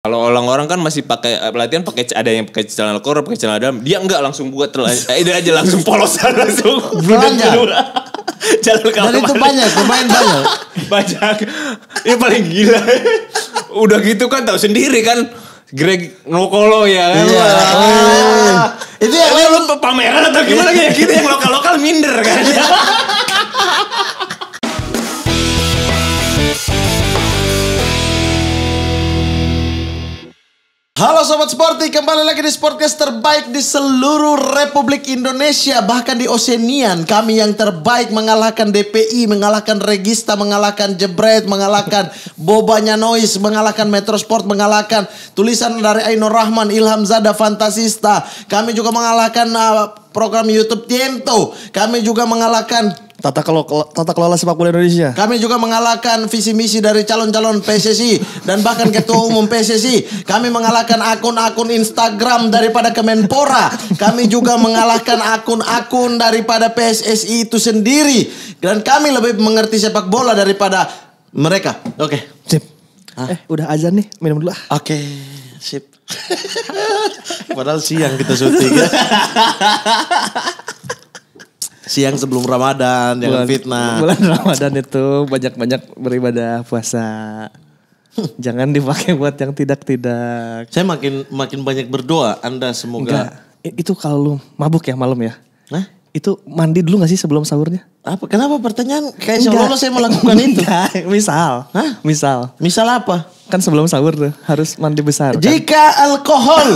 Kalau orang-orang kan masih pakai eh, pelatihan pakai ada yang pakai celana kor, pakai celana dalam. Dia enggak langsung buat eh, aja langsung polosan langsung. Belanja. Jalan kamar. Dan itu banyak, pemain banyak. banyak. Ya paling gila. Udah gitu kan tahu sendiri kan. Greg Nokolo ya kan. Iya. iya, iya, iya. Itu yang lu pameran atau gimana kayak gitu yang lokal-lokal minder kan. Halo Sobat Sporty, kembali lagi di Sportcast terbaik di seluruh Republik Indonesia Bahkan di Oceanian, kami yang terbaik mengalahkan DPI, mengalahkan Regista, mengalahkan Jebret, mengalahkan Bobanya Noise, mengalahkan Metrosport, mengalahkan tulisan dari Ainur Rahman, Ilham Zada, Fantasista Kami juga mengalahkan uh, program YouTube Tiento, kami juga mengalahkan Tata kelola, tata kelola sepak bola Indonesia. Kami juga mengalahkan visi misi dari calon-calon PSSI dan bahkan ketua umum PSSI. Kami mengalahkan akun-akun Instagram daripada Kemenpora. Kami juga mengalahkan akun-akun daripada PSSI itu sendiri. Dan kami lebih mengerti sepak bola daripada mereka. Oke. Okay. Sip. Hah? Eh, udah azan nih, minum dulu Oke, okay. sip. Padahal siang kita syuting ya. siang sebelum Ramadan jangan bulan, fitnah. Bulan Ramadan itu banyak-banyak beribadah puasa. jangan dipakai buat yang tidak-tidak. Saya makin makin banyak berdoa Anda semoga. Enggak, itu kalau lu mabuk ya malam ya. Nah? itu mandi dulu gak sih sebelum sahurnya? Apa? Kenapa pertanyaan kayak seolah lo saya melakukan itu? Misal, Hah? misal, misal apa? Kan sebelum sahur tuh harus mandi besar. Kan? Jika kan? alkohol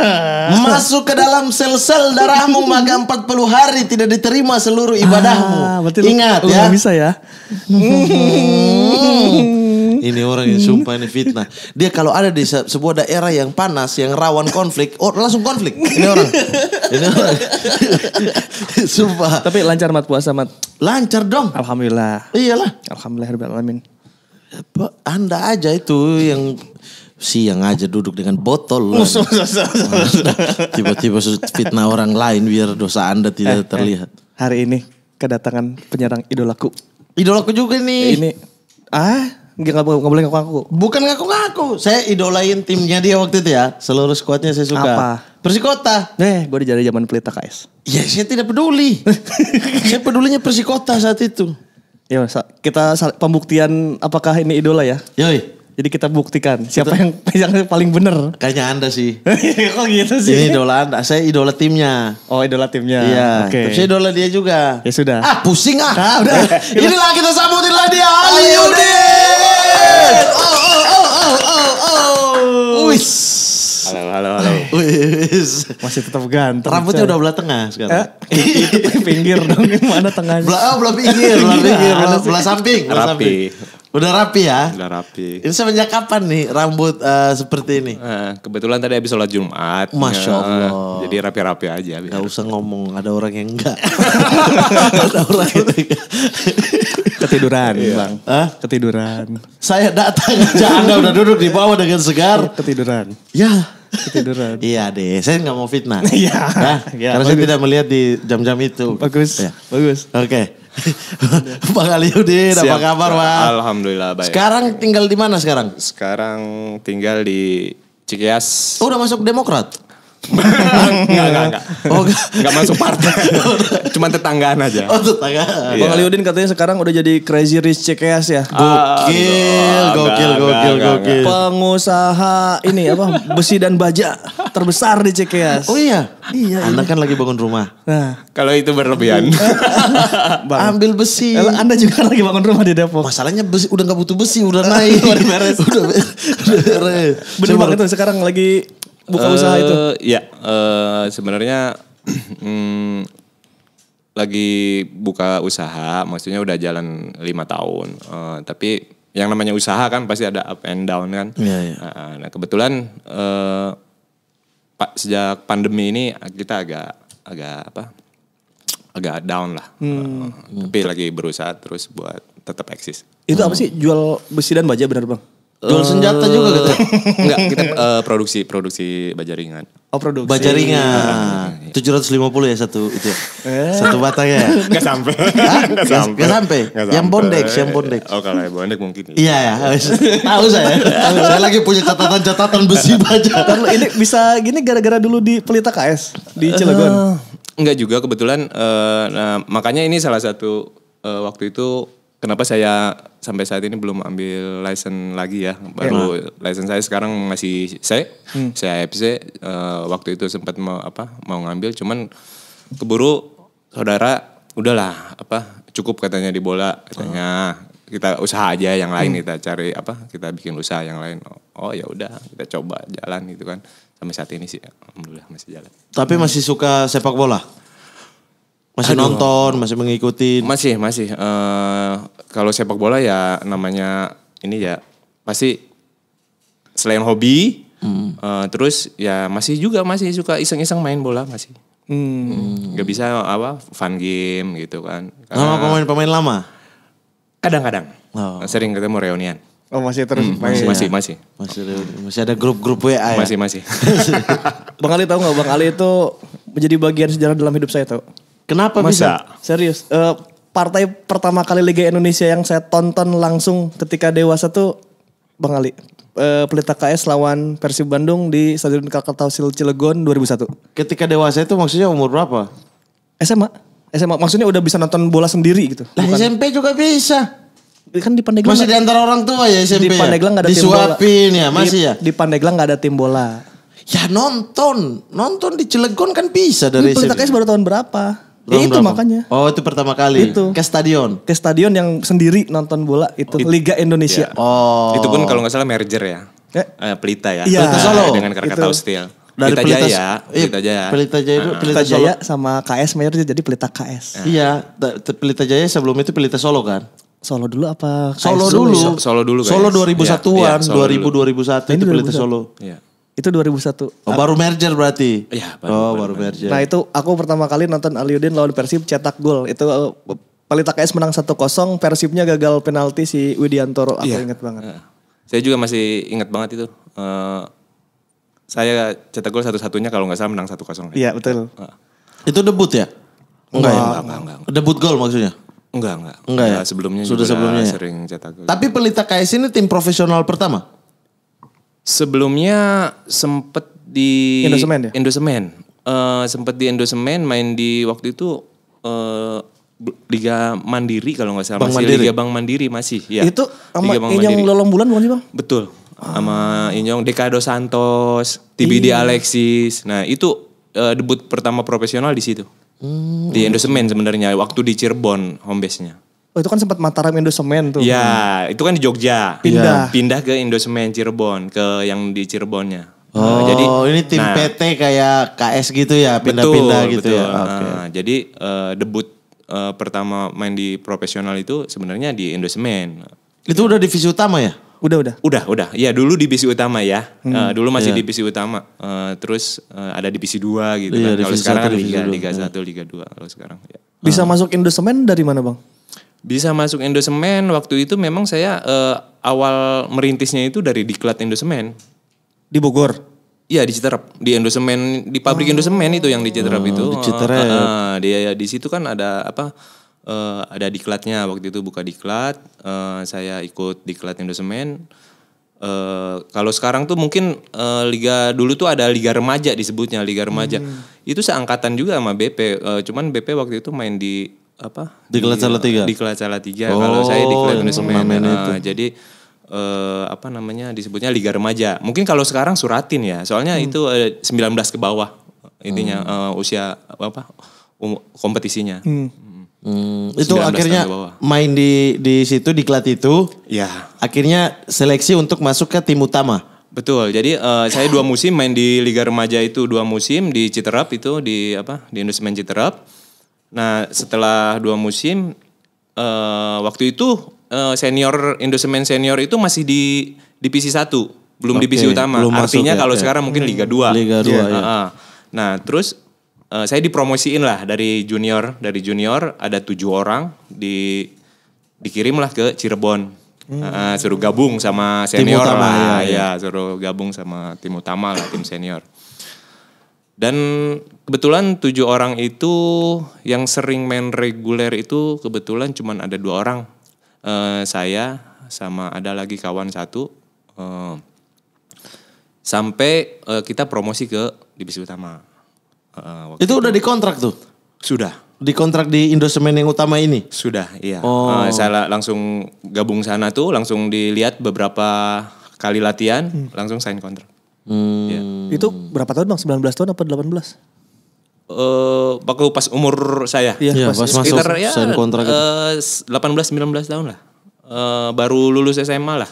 masuk ke dalam sel-sel darahmu maka 40 hari tidak diterima seluruh ibadahmu. Ah, Ingat ya. bisa ya. Hmm. Ini orang yang sumpah ini fitnah. Dia kalau ada di sebuah daerah yang panas, yang rawan konflik, oh langsung konflik. Ini orang. Ini orang. sumpah. Tapi lancar mat puasa mat. Lancar dong. Alhamdulillah. Iyalah. Alhamdulillah Alhamdulillahirobbilalamin. Anda aja itu yang siang aja duduk dengan botol. Oh, Tiba-tiba fitnah orang lain biar dosa Anda tidak eh, eh terlihat. Eh, hari ini kedatangan penyerang idolaku. Idolaku juga nih. Ini ah Gak, gak, gak boleh ngaku-ngaku. Bukan ngaku-ngaku. Saya idolain timnya dia waktu itu ya. Seluruh skuadnya saya suka. Apa? Persikota. Eh, gue dijari zaman pelita KS. Ya, saya tidak peduli. saya pedulinya Persikota saat itu. Ya, kita pembuktian apakah ini idola ya? Yoi. Jadi kita buktikan siapa yang yang paling benar? Kayaknya Anda sih. Kok gitu sih? Ini idola Anda. Saya idola timnya. Oh, idola timnya. Iya. Okay. Tapi saya idola dia juga. Ya sudah. Ah, pusing ah. Nah, udah. Inilah kita sambutinlah dia. Aliudin. Oh, oh, oh, oh, oh, oh. Wis. Halo, halo, halo. Wis. Masih tetap ganteng. Rambutnya udah belah tengah sekarang. Eh, itu pinggir dong, mana tengahnya? Belah, oh, belah pinggir, belah iya, pinggir, belah, belah samping. Belah Rapi. Samping. Udah rapi ya? Udah rapi. Ini semenjak kapan nih rambut uh, seperti ini? Eh, kebetulan tadi habis sholat Jumat. Masya ya, Allah. Ya, jadi rapi-rapi aja. Biar. Gak usah ngomong, ada orang yang enggak. ada orang yang enggak. Ketiduran iya. bang. Hah? Ketiduran. Saya datang aja, Anda udah duduk di bawah dengan segar. Ketiduran. Ya ketiduran. iya deh, saya nggak mau fitnah. Iya. ya, karena saya tidak melihat di jam-jam itu. Bagus. Ya. Bagus. Oke. Okay. Bang Ali Udin, apa kabar Pak? Alhamdulillah baik. Sekarang tinggal di mana sekarang? Sekarang tinggal di Cikias. Oh, udah masuk Demokrat? enggak, enggak, enggak. Oh, enggak masuk partai. Cuman tetanggaan aja. Oh, tetanggaan. Iya. Bang Aliudin katanya sekarang udah jadi crazy rich CKS ya. Ah, gokil, gokil, gokil, gokil. Pengusaha ini apa? Besi dan baja terbesar di CKS. Oh iya? iya. Iya. Anda kan lagi bangun rumah. Nah, kalau itu berlebihan. Ambil besi. Anda juga lagi bangun rumah di Depok. Masalahnya besi udah enggak butuh besi, udah naik. udah beres. udah beres. Bener banget sekarang lagi buka uh, usaha itu? Eh, ya, uh, sebenarnya mm, lagi buka usaha, maksudnya udah jalan lima tahun. Uh, tapi yang namanya usaha kan pasti ada up and down kan. Yeah, iya, iya. yeah. Uh, nah kebetulan uh, pak sejak pandemi ini kita agak agak apa? Agak down lah. Hmm. Uh, tapi hmm. lagi berusaha terus buat tetap eksis. Itu hmm. apa sih jual besi dan baja benar bang? Jual eh, senjata juga gitu. Enggak, kita uh, produksi produksi bajaringan. Oh, produksi. Bajaringan. Iya, iya, iya. Tujuh 750 ya satu itu. Ya. Eh? Satu batang ya. Enggak sampai. Enggak sampai. Enggak sampai. Yang bondek, yang bondek. Oh, kalau yang bondek mungkin. Ya. Iya ya, tahu saya. saya lagi punya catatan-catatan besi baja. ini bisa gini gara-gara dulu di Pelita KS di Cilegon. Uh, enggak juga kebetulan uh, nah, makanya ini salah satu uh, waktu itu kenapa saya sampai saat ini belum ambil license lagi ya baru yeah. license saya sekarang masih C hmm. FC. uh, eh, waktu itu sempat mau apa mau ngambil cuman keburu saudara udahlah apa cukup katanya di bola katanya oh. kita usaha aja yang lain hmm. kita cari apa kita bikin usaha yang lain oh, oh ya udah kita coba jalan gitu kan sampai saat ini sih alhamdulillah masih jalan tapi masih suka sepak bola masih Aduh. nonton, masih mengikuti. Masih, masih. Uh, kalau sepak bola ya namanya ini ya pasti selain hobi, hmm. uh, terus ya masih juga masih suka iseng-iseng main bola masih. Hmm. Gak bisa apa fun game gitu kan. sama pemain-pemain lama. Kadang-kadang. Oh. Sering ketemu reunian. Oh masih terus hmm, ya? masih, masih, masih masih masih ada grup-grup WA ya? Masih masih. bang Ali tahu nggak Bang Ali itu menjadi bagian sejarah dalam hidup saya tahu. Kenapa Masa? bisa? Serius. Uh, partai pertama kali Liga Indonesia yang saya tonton langsung ketika dewasa tuh Bang Ali. Uh, Pelita KS lawan Persib Bandung di Stadion Kakatausil Cilegon 2001. Ketika dewasa itu maksudnya umur berapa? SMA. SMA maksudnya udah bisa nonton bola sendiri gitu. Lah Bukan... SMP juga bisa. Kan di Pandeglang masih di antara orang tua ya SMP. Di ya? Pandeglang ya? ada Disuapin tim bola. ya, masih ya. Di Pandeglang gak ada tim bola. Ya nonton, nonton di Cilegon kan bisa dari Ini Pelita KS baru tahun berapa? Ya itu berapa? makanya. Oh itu pertama kali. Itu. Ke stadion. Ke stadion yang sendiri nonton bola itu oh, Liga Indonesia. Yeah. Oh. Itu pun kalau nggak salah merger ya. Eh? Eh, Pelita ya. Iya. Pelita Solo. Iya, dengan Krakatau Steel. Dari Pelita, Pelita Jaya. Pelita iya, Jaya. Pelita Jaya itu ah. Pelita, Jaya sama KS merger jadi Pelita KS. Uh. Ah. Iya. Pelita Jaya sebelum itu Pelita Solo kan? Solo dulu apa? solo dulu. Solo dulu. Solo 2001-an, 2000 2001 itu Pelita Solo. Iya. Itu 2001. Oh, baru merger berarti. Iya, baru, Oh, baru, baru merger. Nah, itu aku pertama kali nonton Aliudin lawan Persib cetak gol. Itu eh, Pelita KS menang 1-0, Persibnya gagal penalti si Widiantoro, aku ya. ingat banget. saya juga masih ingat banget itu. Uh, saya cetak gol satu-satunya kalau nggak salah menang 1-0. Iya, betul. Uh. Itu debut ya? Enggak, enggak, ya? enggak, enggak, enggak, enggak. Debut gol maksudnya? Enggak, enggak. Enggak ya? Sebelumnya Sudah sebelumnya ya? sering cetak gol. Tapi Pelita KS ini tim profesional pertama? Sebelumnya sempet di Indosemen ya? Indosemen. Uh, eh, sempet di Indosemen main di waktu itu uh, Liga Mandiri kalau nggak salah Bang masih Mandiri. Liga Bang Mandiri masih ya. Itu sama Inyong Lolong Bulan bukan sih Bang? Betul. Sama Injong ah. Inyong Dekado Santos, TBD iya. Alexis. Nah, itu uh, debut pertama profesional di situ. Hmm. Di Indosemen sebenarnya waktu di Cirebon home base-nya. Oh itu kan sempat Mataram Indosemen tuh. Iya, kan? itu kan di Jogja. Pindah. Iya. Pindah ke Indosemen Cirebon, ke yang di Cirebonnya. Nah, oh, nah, jadi ini tim nah, PT kayak KS gitu ya, pindah-pindah gitu ya? betul. ya. Okay. Nah, jadi uh, debut uh, pertama main di profesional itu sebenarnya di Indosemen. Itu udah divisi utama ya? Udah, udah. Udah, udah. Iya, dulu divisi utama ya. Hmm. Uh, dulu masih yeah. divisi utama. Uh, terus uh, ada divisi 2 gitu yeah, kan. Kalau sekarang 1, kan liga, liga 1, iya. liga 2 kalau sekarang ya. Bisa uh. masuk Indosemen dari mana, Bang? bisa masuk Indosemen waktu itu memang saya uh, awal merintisnya itu dari diklat Indosemen di Bogor. Iya di Citerap, di Indosemen, di pabrik oh. Indosemen itu yang di Citerap oh, itu. Di Citerap. Uh, eh, uh, eh, dia di situ kan ada apa? Uh, ada diklatnya waktu itu buka diklat, uh, saya ikut diklat Indosemen. Uh, kalau sekarang tuh mungkin uh, liga dulu tuh ada liga remaja disebutnya liga remaja. Hmm. Itu seangkatan juga sama BP, uh, cuman BP waktu itu main di apa di Diklat Salatiga. kelas Salatiga. Oh, kalau saya di kelas Unismen. Uh, jadi uh, apa namanya disebutnya liga remaja. Mungkin kalau sekarang suratin ya. Soalnya hmm. itu uh, eh, 19 ke bawah intinya hmm. uh, usia apa um, kompetisinya. Hmm. Hmm, hmm. itu akhirnya main di di situ di klat itu. Ya. Akhirnya seleksi untuk masuk ke tim utama. Betul. Jadi uh, saya dua musim main di Liga Remaja itu dua musim di Citerap itu di apa di Indonesia Citerap. Nah setelah dua musim uh, waktu itu uh, senior Indosemen senior itu masih di divisi satu belum okay. divisi utama. Belum Artinya ya, kalau ya. sekarang mungkin Liga dua Liga 2 yeah. ya. Uh, nah terus uh, saya dipromosiin lah dari junior dari junior ada tujuh orang di lah ke Cirebon. Hmm. Uh, suruh gabung sama senior tim utama, lah, ya, ya. ya suruh gabung sama tim utama lah, tim senior. Dan kebetulan tujuh orang itu yang sering main reguler itu kebetulan cuma ada dua orang. Uh, saya sama ada lagi kawan satu. Uh, sampai uh, kita promosi ke divisi utama. Uh, itu, itu udah kontrak tuh? Sudah. di kontrak di Indosemen yang utama ini? Sudah, iya. Oh. Uh, saya langsung gabung sana tuh, langsung dilihat beberapa kali latihan, hmm. langsung sign kontrak. Hmm. Ya. Itu berapa tahun bang? 19 tahun apa 18? Uh, eh, pas umur saya. Iya, ya, pas, pas ya. sekitar masuk ya, kontrak uh, eh, 18-19 tahun lah. Uh, baru lulus SMA lah.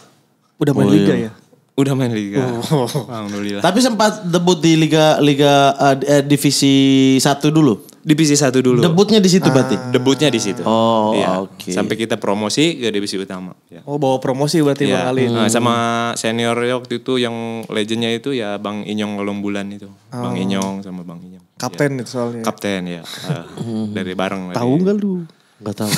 Udah main oh, liga iya. ya? Udah main liga. Oh. Alhamdulillah. Tapi sempat debut di liga liga uh, divisi 1 dulu. Divisi 1 dulu. Debutnya di situ ah. berarti. Debutnya di situ. Oh, ya. oke. Okay. Sampai kita promosi ke divisi utama. Ya. Oh, bawa promosi berarti ya. kali. Hmm. Nah, sama senior ya waktu itu yang legendnya itu ya Bang Inyong Lombulan itu. Oh. Bang Inyong sama Bang Inyong. Kapten ya. itu soalnya. Kapten ya. uh, dari bareng. Tahu enggak lu? Gak tahu.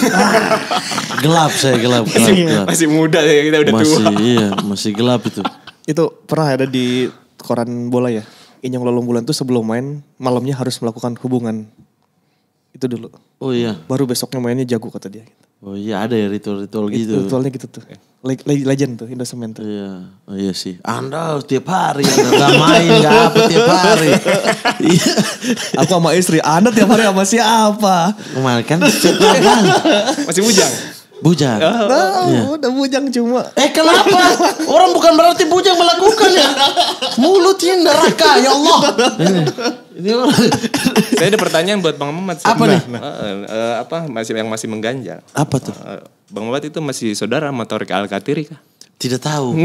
gelap saya gelap. gelap, gelap. Masih, gelap. masih muda ya kita udah masih, tua. Masih iya, masih gelap itu. Itu pernah ada di koran bola ya. Inyong Lolong Bulan tuh sebelum main malamnya harus melakukan hubungan. Itu dulu. Oh iya. Baru besoknya mainnya jago kata dia. Oh iya ada ya ritual-ritual gitu. Ritualnya gitu tuh. Le legend tuh Indosemen tuh. Iya. Oh iya sih. Anda tiap hari Anda gak main gak apa tiap hari. Iya. Aku sama istri Anda tiap hari sama siapa? Kemarin kan Masih bujang. Bujang. Oh, ya. udah bujang cuma. Eh kenapa? Orang bukan berarti bujang melakukan ya. Mulutnya neraka ya Allah. Ini Saya ada pertanyaan buat Bang Mamat. Apa nih? Nah, eh, eh, apa masih yang masih mengganjal? Apa tuh? Eh, Bang Mamat itu masih saudara sama Torik Al Katiri kah? Tidak tahu.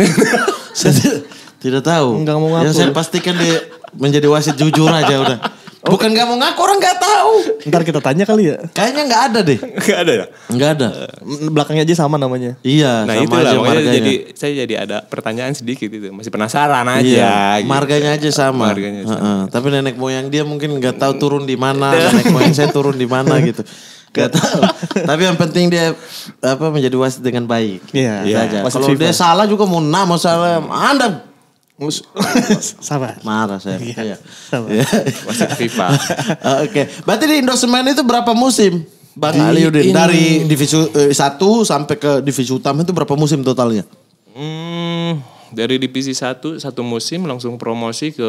tidak, tahu. Enggak mau ngaku. Yang saya pastikan dia menjadi wasit jujur aja udah. Oh. Bukan gak mau ngaku orang gak tahu. Ntar kita tanya kali ya. Kayaknya gak ada deh. gak ada ya? Gak ada. Mm, belakangnya aja sama namanya. Iya. Nah sama itulah aja makanya jadi saya jadi ada pertanyaan sedikit itu masih penasaran aja. Iya. Gitu. Marganya aja sama. Marganya sama. Uh-uh. Tapi nenek moyang dia mungkin gak tahu turun di mana. nenek moyang saya turun di mana gitu. Gak tahu. Tapi yang penting dia apa menjadi wasit dengan baik. Iya. Yeah. yeah. Kalau dia salah juga mau nama salah. Anda Mus sabar. Marah saya. Iya. iya. Sabar. Ya. Wasit FIFA. Oke. Okay. Berarti di Indosemen itu berapa musim? Bang Aliudin dari divisi eh, sampai ke divisi utama itu berapa musim totalnya? Hmm, dari divisi 1 satu musim langsung promosi ke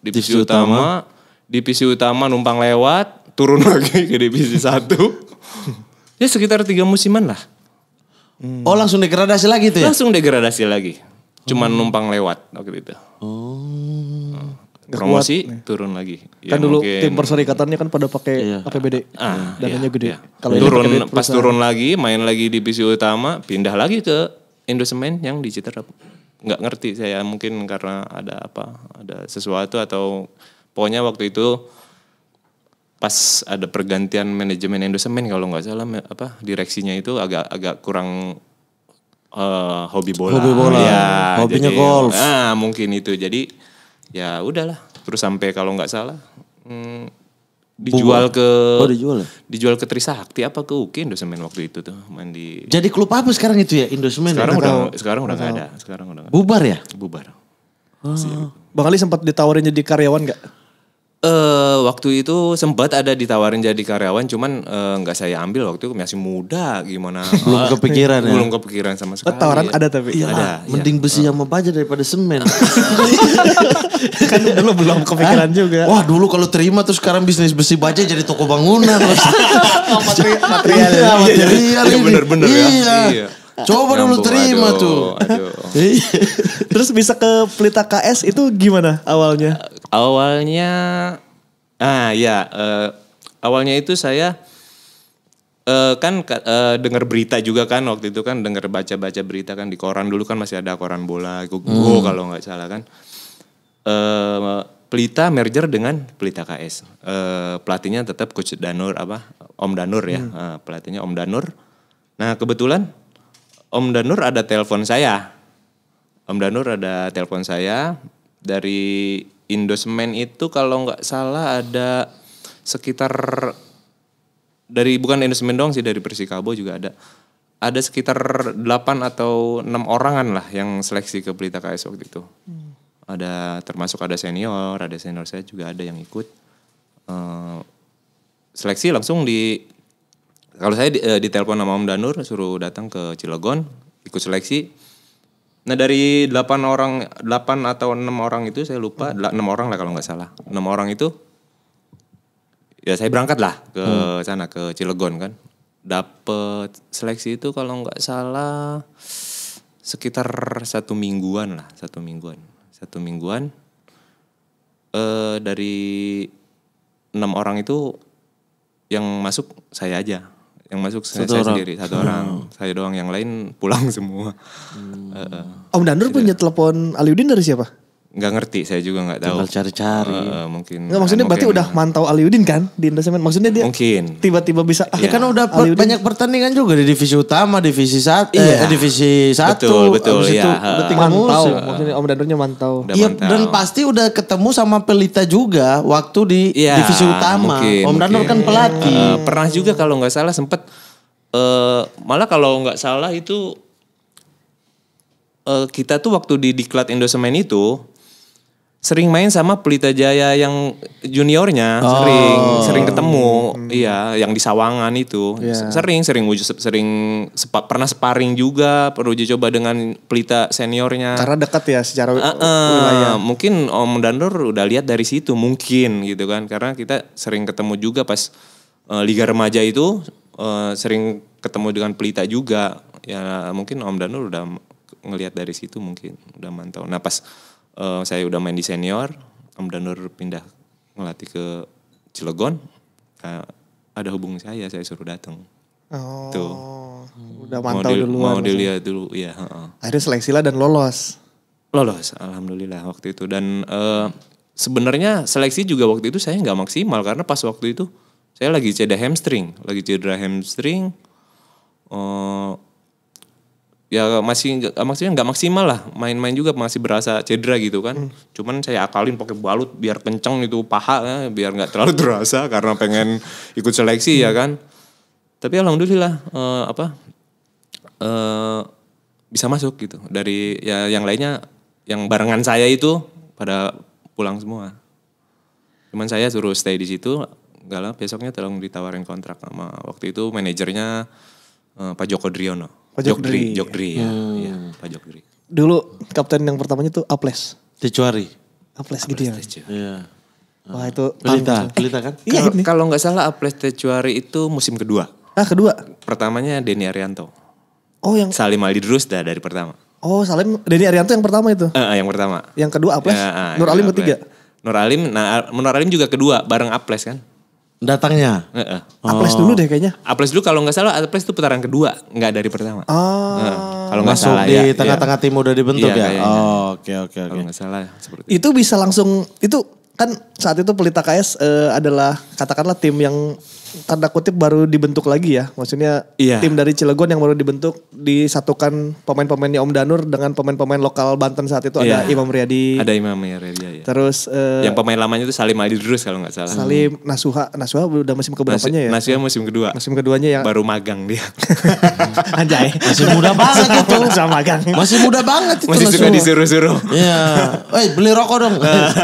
divisi, divisi utama. utama. Divisi utama numpang lewat, turun lagi ke divisi 1. ya sekitar tiga musiman lah. Hmm. Oh langsung degradasi lagi tuh ya? Langsung degradasi lagi cuma numpang lewat waktu itu. Oh. Hmm. Promosi kuat, turun lagi. Kan ya, dulu mungkin... tim perserikatannya kan pada pakai iya. APBD. Ah, iya, dananya iya, gede. Iya. Kalau turun pas turun lagi, main lagi di divisi utama, pindah lagi ke Indosemen yang di Citerap. Enggak ngerti saya mungkin karena ada apa, ada sesuatu atau pokoknya waktu itu pas ada pergantian manajemen Indosemen kalau nggak salah apa direksinya itu agak agak kurang uh, hobi bola. Hobi bola. Ya, Hobinya jadi, golf. Nah, mungkin itu. Jadi ya udahlah. Terus sampai kalau nggak salah hmm, dijual ke oh, dijual ya? dijual ke Trisakti apa ke UKI Indosemen waktu itu tuh main di Jadi klub apa sekarang itu ya Indosemen? Sekarang udah tahu. sekarang udah nggak ada. Sekarang udah gak Bubar ya? Bubar. Oh. Bang Ali sempat ditawarin jadi karyawan gak Uh, waktu itu sempat ada ditawarin jadi karyawan, cuman eh, nggak uh, saya ambil waktu itu masih muda, gimana? belum kepikiran ya? Belum kepikiran sama sekali. tawaran ada tapi. ya, ada. Iya. Mending besi uh. Oh. mau baja daripada semen. kan dulu belum kepikiran juga. Wah dulu kalau terima terus sekarang bisnis besi baja jadi toko bangunan. Iya, material, material, iya, material iya. iya, bener-bener ya. Iya. iya. Coba dulu terima aduh, tuh. Aduh. Terus bisa ke Pelita KS itu gimana awalnya? Awalnya, ah ya, uh, awalnya itu saya uh, kan uh, eh, dengar berita juga kan waktu itu kan dengar baca-baca berita kan di koran dulu kan masih ada koran bola Go, hmm. kalau nggak salah kan. Uh, Pelita merger dengan Pelita KS. Uh, pelatihnya tetap Coach Danur apa Om Danur ya, hmm. uh, pelatihnya Om Danur. Nah kebetulan Om Danur ada telepon saya. Om Danur ada telepon saya dari Indosemen itu kalau nggak salah ada sekitar dari bukan Indosemen dong sih dari Persikabo juga ada ada sekitar 8 atau enam orangan lah yang seleksi ke Pelita KS waktu itu. Hmm. Ada termasuk ada senior, ada senior saya juga ada yang ikut. Uh, seleksi langsung di kalau saya di, uh, ditelepon sama Om Danur suruh datang ke Cilegon ikut seleksi Nah dari 8 orang 8 atau 6 orang itu saya lupa hmm. 6 orang lah kalau nggak salah 6 orang itu ya saya berangkat lah ke hmm. sana ke Cilegon kan Dapet seleksi itu kalau nggak salah sekitar satu mingguan lah satu mingguan satu mingguan eh dari enam orang itu yang masuk saya aja yang masuk saya, satu saya orang. sendiri, satu hmm. orang. Saya doang, yang lain pulang semua. Hmm. Uh, Om Danur punya ya. telepon Aliudin dari siapa? nggak ngerti saya juga nggak tahu. Tinggal cari-cari. Uh, mungkin. Nggak maksudnya mungkin, berarti udah mantau Aliudin kan di Indonesia Maksudnya dia mungkin tiba-tiba bisa. ya kan udah Aliudin. banyak pertandingan juga di divisi utama, divisi satu, eh, iya. eh, divisi satu. Betul betul. Abis ya. itu iya. mantau. Maksudnya Om Dandonnya mantau. Iya dan pasti udah ketemu sama Pelita juga waktu di ya, divisi utama. Mungkin, Om Dandon kan pelatih. Uh, pernah juga kalau nggak salah sempet uh, malah kalau nggak salah itu uh, kita tuh waktu di diklat Indosemen itu sering main sama Pelita Jaya yang juniornya oh. sering sering ketemu hmm. iya yang di Sawangan itu yeah. sering sering wujud sering sepa, pernah sparring juga perlu uji coba dengan Pelita seniornya karena dekat ya secara uh, uh, wilayah mungkin Om Dandor udah lihat dari situ mungkin gitu kan karena kita sering ketemu juga pas uh, Liga Remaja itu uh, sering ketemu dengan Pelita juga ya mungkin Om Dandor udah ngelihat dari situ mungkin udah mantau nah pas uh, saya udah main di senior Om Danur pindah ngelatih ke Cilegon nah, ada hubung saya saya suruh datang oh. tuh udah mantau mau di, dulu mau dilihat dulu ya uh, akhirnya seleksi lah dan lolos lolos alhamdulillah waktu itu dan uh, sebenarnya seleksi juga waktu itu saya nggak maksimal karena pas waktu itu saya lagi cedera hamstring lagi cedera hamstring uh, ya masih eh, maksudnya nggak maksimal lah main-main juga masih berasa cedera gitu kan hmm. cuman saya akalin pakai balut biar kenceng itu paha ya, biar nggak terlalu terasa karena pengen ikut seleksi ya hmm. ya kan tapi alhamdulillah uh, apa uh, bisa masuk gitu dari ya yang lainnya yang barengan saya itu pada pulang semua cuman saya suruh stay di situ enggak lah besoknya tolong ditawarin kontrak sama waktu itu manajernya uh, Pak Joko Driono Pak Jokdri. Jokdri, ya. Hmm. Iya, Pak Jokdri. Dulu kapten yang pertamanya tuh Aples. Tecuari. Aples, gitu ya. Iya. Wah itu pelita, pelita kan? Iya, kalau nggak salah Aples Tecuari itu musim kedua. Ah kedua? Pertamanya Denny Arianto. Oh yang Salim Aldi dah dari pertama. Oh Salim Denny Arianto yang pertama itu? Uh, yang pertama. Yang kedua Aples. Ya, Nur Alim ketiga. Nur Alim, nah Nur Alim juga kedua bareng Aples kan? datangnya. Uh-uh. Aples dulu deh kayaknya. Oh. Aples dulu kalau nggak salah Aples itu putaran kedua, nggak dari pertama. Oh. Uh, kalau nggak salah di ya. tengah-tengah ya, tim udah dibentuk iya, ya. Oh, oke oke oke. Kalau nggak salah seperti itu. Itu bisa langsung itu kan saat itu Pelita KS uh, eh, adalah katakanlah tim yang tanda kutip baru dibentuk lagi ya. Maksudnya iya. tim dari Cilegon yang baru dibentuk disatukan pemain-pemainnya Om Danur dengan pemain-pemain lokal Banten saat itu iya. ada Imam Riyadi. Ada Imam Riyadi ya. Terus uh, yang pemain lamanya itu Salim Ali terus kalau nggak salah. Salim Nasuha, Nasuha udah musim keberapanya ya? Nasuha musim kedua. Musim keduanya yang baru magang dia. Anjay, masih muda banget itu. Sama magang. Masih muda banget itu. Masih suka disuruh-suruh. Iya. eh beli rokok dong.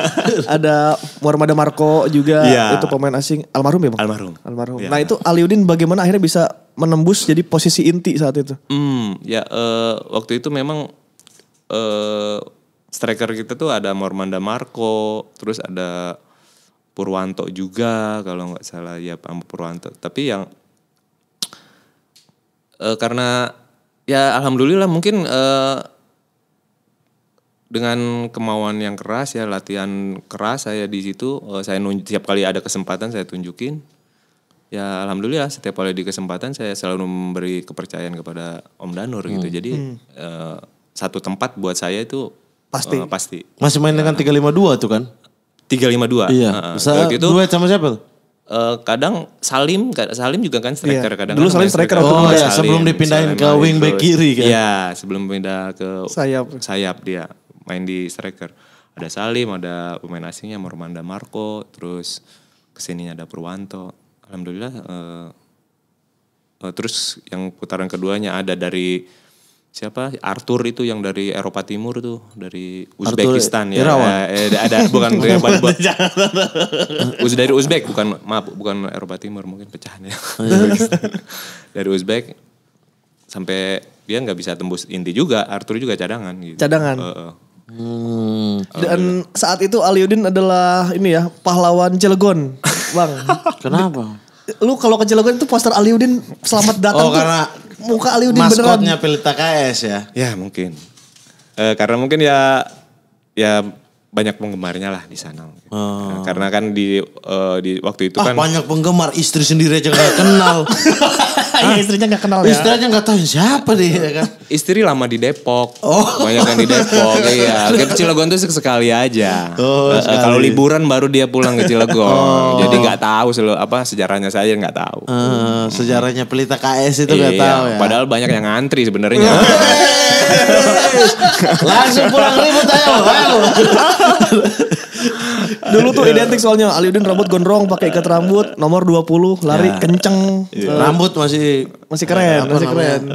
ada Muhammad Marco juga yeah. itu pemain asing almarhum ya, Bang? Almarhum. almarhum almarhum. Ya. Nah itu Aliudin bagaimana akhirnya bisa menembus jadi posisi inti saat itu? Hmm, ya uh, waktu itu memang uh, striker kita tuh ada Mormanda Marco, terus ada Purwanto juga kalau nggak salah ya Pak Purwanto. Tapi yang uh, karena ya alhamdulillah mungkin uh, dengan kemauan yang keras ya latihan keras saya di situ saya nunj- tiap kali ada kesempatan saya tunjukin ya alhamdulillah setiap kali di kesempatan saya selalu memberi kepercayaan kepada Om Danur gitu. hmm. gitu. Jadi hmm. uh, satu tempat buat saya itu pasti uh, pasti. Masih main dengan ya. tiga lima dua tuh kan? Tiga lima dua. Iya. Uh, gitu, dua sama siapa tuh? Eh, kadang Salim Salim juga kan striker yeah. kadang dulu kan Salim striker, striker. oh ya sebelum dipindahin ke wing back kiri kan ya sebelum pindah ke sayap sayap dia main di striker ada Salim ada pemain asingnya Mormanda Marco terus kesininya ada Purwanto alhamdulillah uh, uh, terus yang putaran keduanya ada dari siapa Arthur itu yang dari Eropa Timur tuh dari Uzbekistan Arthur ya Irawan. eh, eh ada bukan dari Uz dari Uzbek bukan maaf bukan Eropa Timur mungkin pecahannya oh, iya, iya. dari Uzbek sampai dia nggak bisa tembus inti juga Arthur juga cadangan gitu cadangan uh, uh. Hmm. Dan saat itu Aliudin adalah ini ya pahlawan Cilegon. Bang. Kenapa? Lu kalau ke Cilegon itu poster Aliudin selamat oh, datang oh, karena muka Aliudin beneran. Maskotnya Pelita KS ya. Ya mungkin. Eh, karena mungkin ya ya banyak penggemarnya lah di sana. Oh. karena kan di uh, di waktu itu ah, kan banyak penggemar istri sendiri aja gak iya, kenal. ya, istrinya gak kenal ya. Istrinya gak tahu siapa dia ya kan. Istri lama di Depok. Oh. Banyak yang di Depok. iya, ke Cilegon tuh sekali aja. Oh, uh, kalau liburan baru dia pulang ke Cilegon. oh. Jadi nggak tahu selalu apa sejarahnya saya nggak tahu. Uh, hmm. sejarahnya pelita KS itu nggak iya, tahu ya. Padahal banyak yang ngantri sebenarnya. Langsung pulang ribut ayo. ayo. Dulu tuh identik soalnya Aliudin rambut gondrong pakai ikat rambut nomor 20 lari Ya. kenceng. Iya. Eh, Rambut masih Masih keren, apa masih namanya, keren.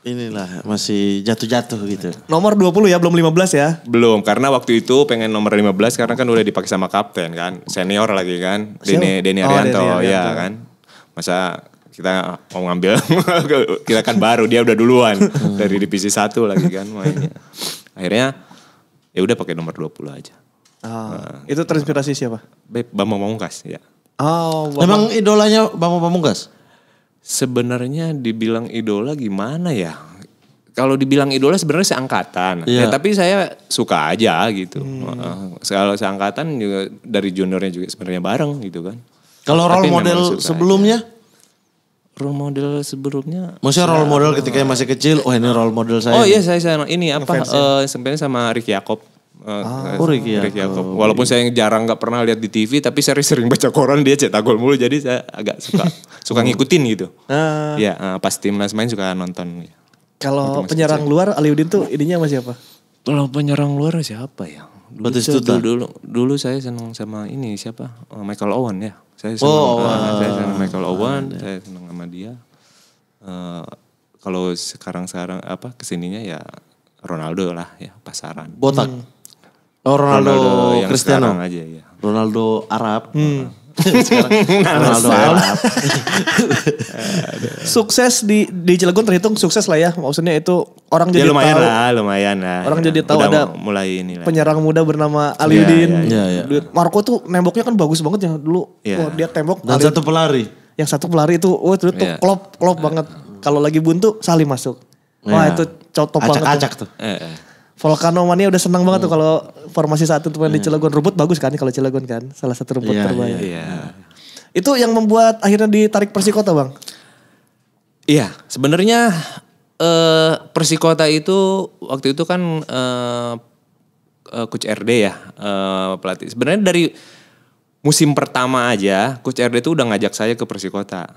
Inilah masih jatuh-jatuh gitu. Nomor 20 ya, belum 15 ya. Belum, karena waktu itu pengen nomor 15 karena kan udah dipakai sama kapten kan. Senior lagi kan. Deni, Deni oh, Arianto, Denny ya kan. Masa kita mau ngambil, kita kan baru, dia udah duluan. dari divisi satu lagi kan mainnya. Akhirnya ya udah pakai nomor 20 aja. Oh, nah, itu terinspirasi gitu. siapa? Bambang Pamungkas ya. Oh, Bambang. Emang idolanya Bambang Pamungkas? Sebenarnya dibilang idola gimana ya? Kalau dibilang idola sebenarnya seangkatan. Yeah. Ya, iya. tapi saya suka aja gitu. Hmm. Eh, kalau seangkatan juga dari juniornya juga sebenarnya bareng gitu kan. Kalau role model sebelumnya? Aja role model sebelumnya. Maksudnya role model ketika masih kecil, oh ini role model saya. Oh iya saya saya ini apa uh, sebenarnya sama Ricky Yakob. Uh, eh, ah, eh, oh, Ricky, Ricky Yakob. Oh, Walaupun saya jarang nggak pernah lihat di TV, tapi saya sering baca koran dia cetak gol mulu, jadi saya agak suka suka ngikutin gitu. Uh, ya uh, pas timnas main suka nonton. Iya. Kalau penyerang luar Aliudin tuh ininya sama siapa? Kalau penyerang luar siapa ya? Batis Tuta. Dulu, dulu dulu saya senang sama ini siapa? Eh, Michael Owen ya. Saya senang oh, uh, saya senang Michael ah, Owen, ya. saya senang sama dia. Uh, kalau sekarang-sekarang apa kesininya ya Ronaldo lah ya pasaran. Botak. Hmm. Oh Ronaldo, Ronaldo Cristiano aja ya. Ronaldo Arab. Hmm. Ah. Ronaldo Arab. sukses di di Cilegon terhitung sukses lah ya. Maksudnya itu orang ya, jadi ya, lumayan tahu. lah, lumayan lah. Orang ya. jadi tahu ada mulai ini lah. Penyerang muda bernama ya, Aliudin. Ya, ya, ya. ya. Marco tuh nemboknya kan bagus banget ya dulu. Ya. Wah, oh, dia tembok dan satu pelari. Yang satu pelari itu wah oh, itu tuh ya. klop klop banget. Kalau lagi buntu Salim masuk. Wah, ya. itu cocok banget. Acak-acak tuh. Eh, eh. Volcano Mania udah senang banget tuh hmm. kalau formasi satu tuh main di iya. Cilegon. Rumput bagus kan kalau Cilegon kan, salah satu rumput yeah, terbaik. Yeah, iya, iya. yeah. Itu yang membuat akhirnya ditarik Persikota bang? Iya, sebenarnya eh, Persikota itu waktu itu kan eh, eh Coach RD ya uh, pelatih. Sebenarnya dari musim pertama aja Coach RD itu udah ngajak saya ke Persikota.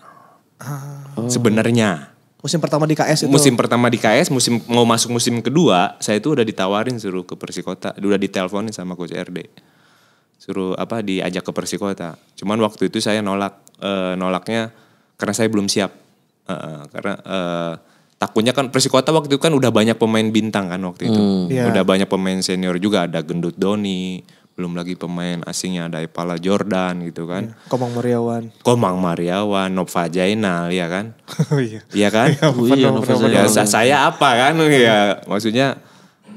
Oh. Sebenarnya Musim pertama di KS itu. Musim pertama di KS, musim mau masuk musim kedua, saya itu udah ditawarin suruh ke Persikota, udah diteleponin sama coach RD. Suruh apa diajak ke Persikota. Cuman waktu itu saya nolak e, nolaknya karena saya belum siap. E, karena e, takutnya kan Persikota waktu itu kan udah banyak pemain bintang kan waktu itu. Hmm. Yeah. Udah banyak pemain senior juga ada Gendut Doni, belum lagi pemain asingnya ada Epala Jordan gitu kan. Iya. Komang Mariawan. Komang Mariawan, Nova Jainal ya kan. oh iya. iya. kan? iya, Nova iya, ya, saya apa kan Iya, maksudnya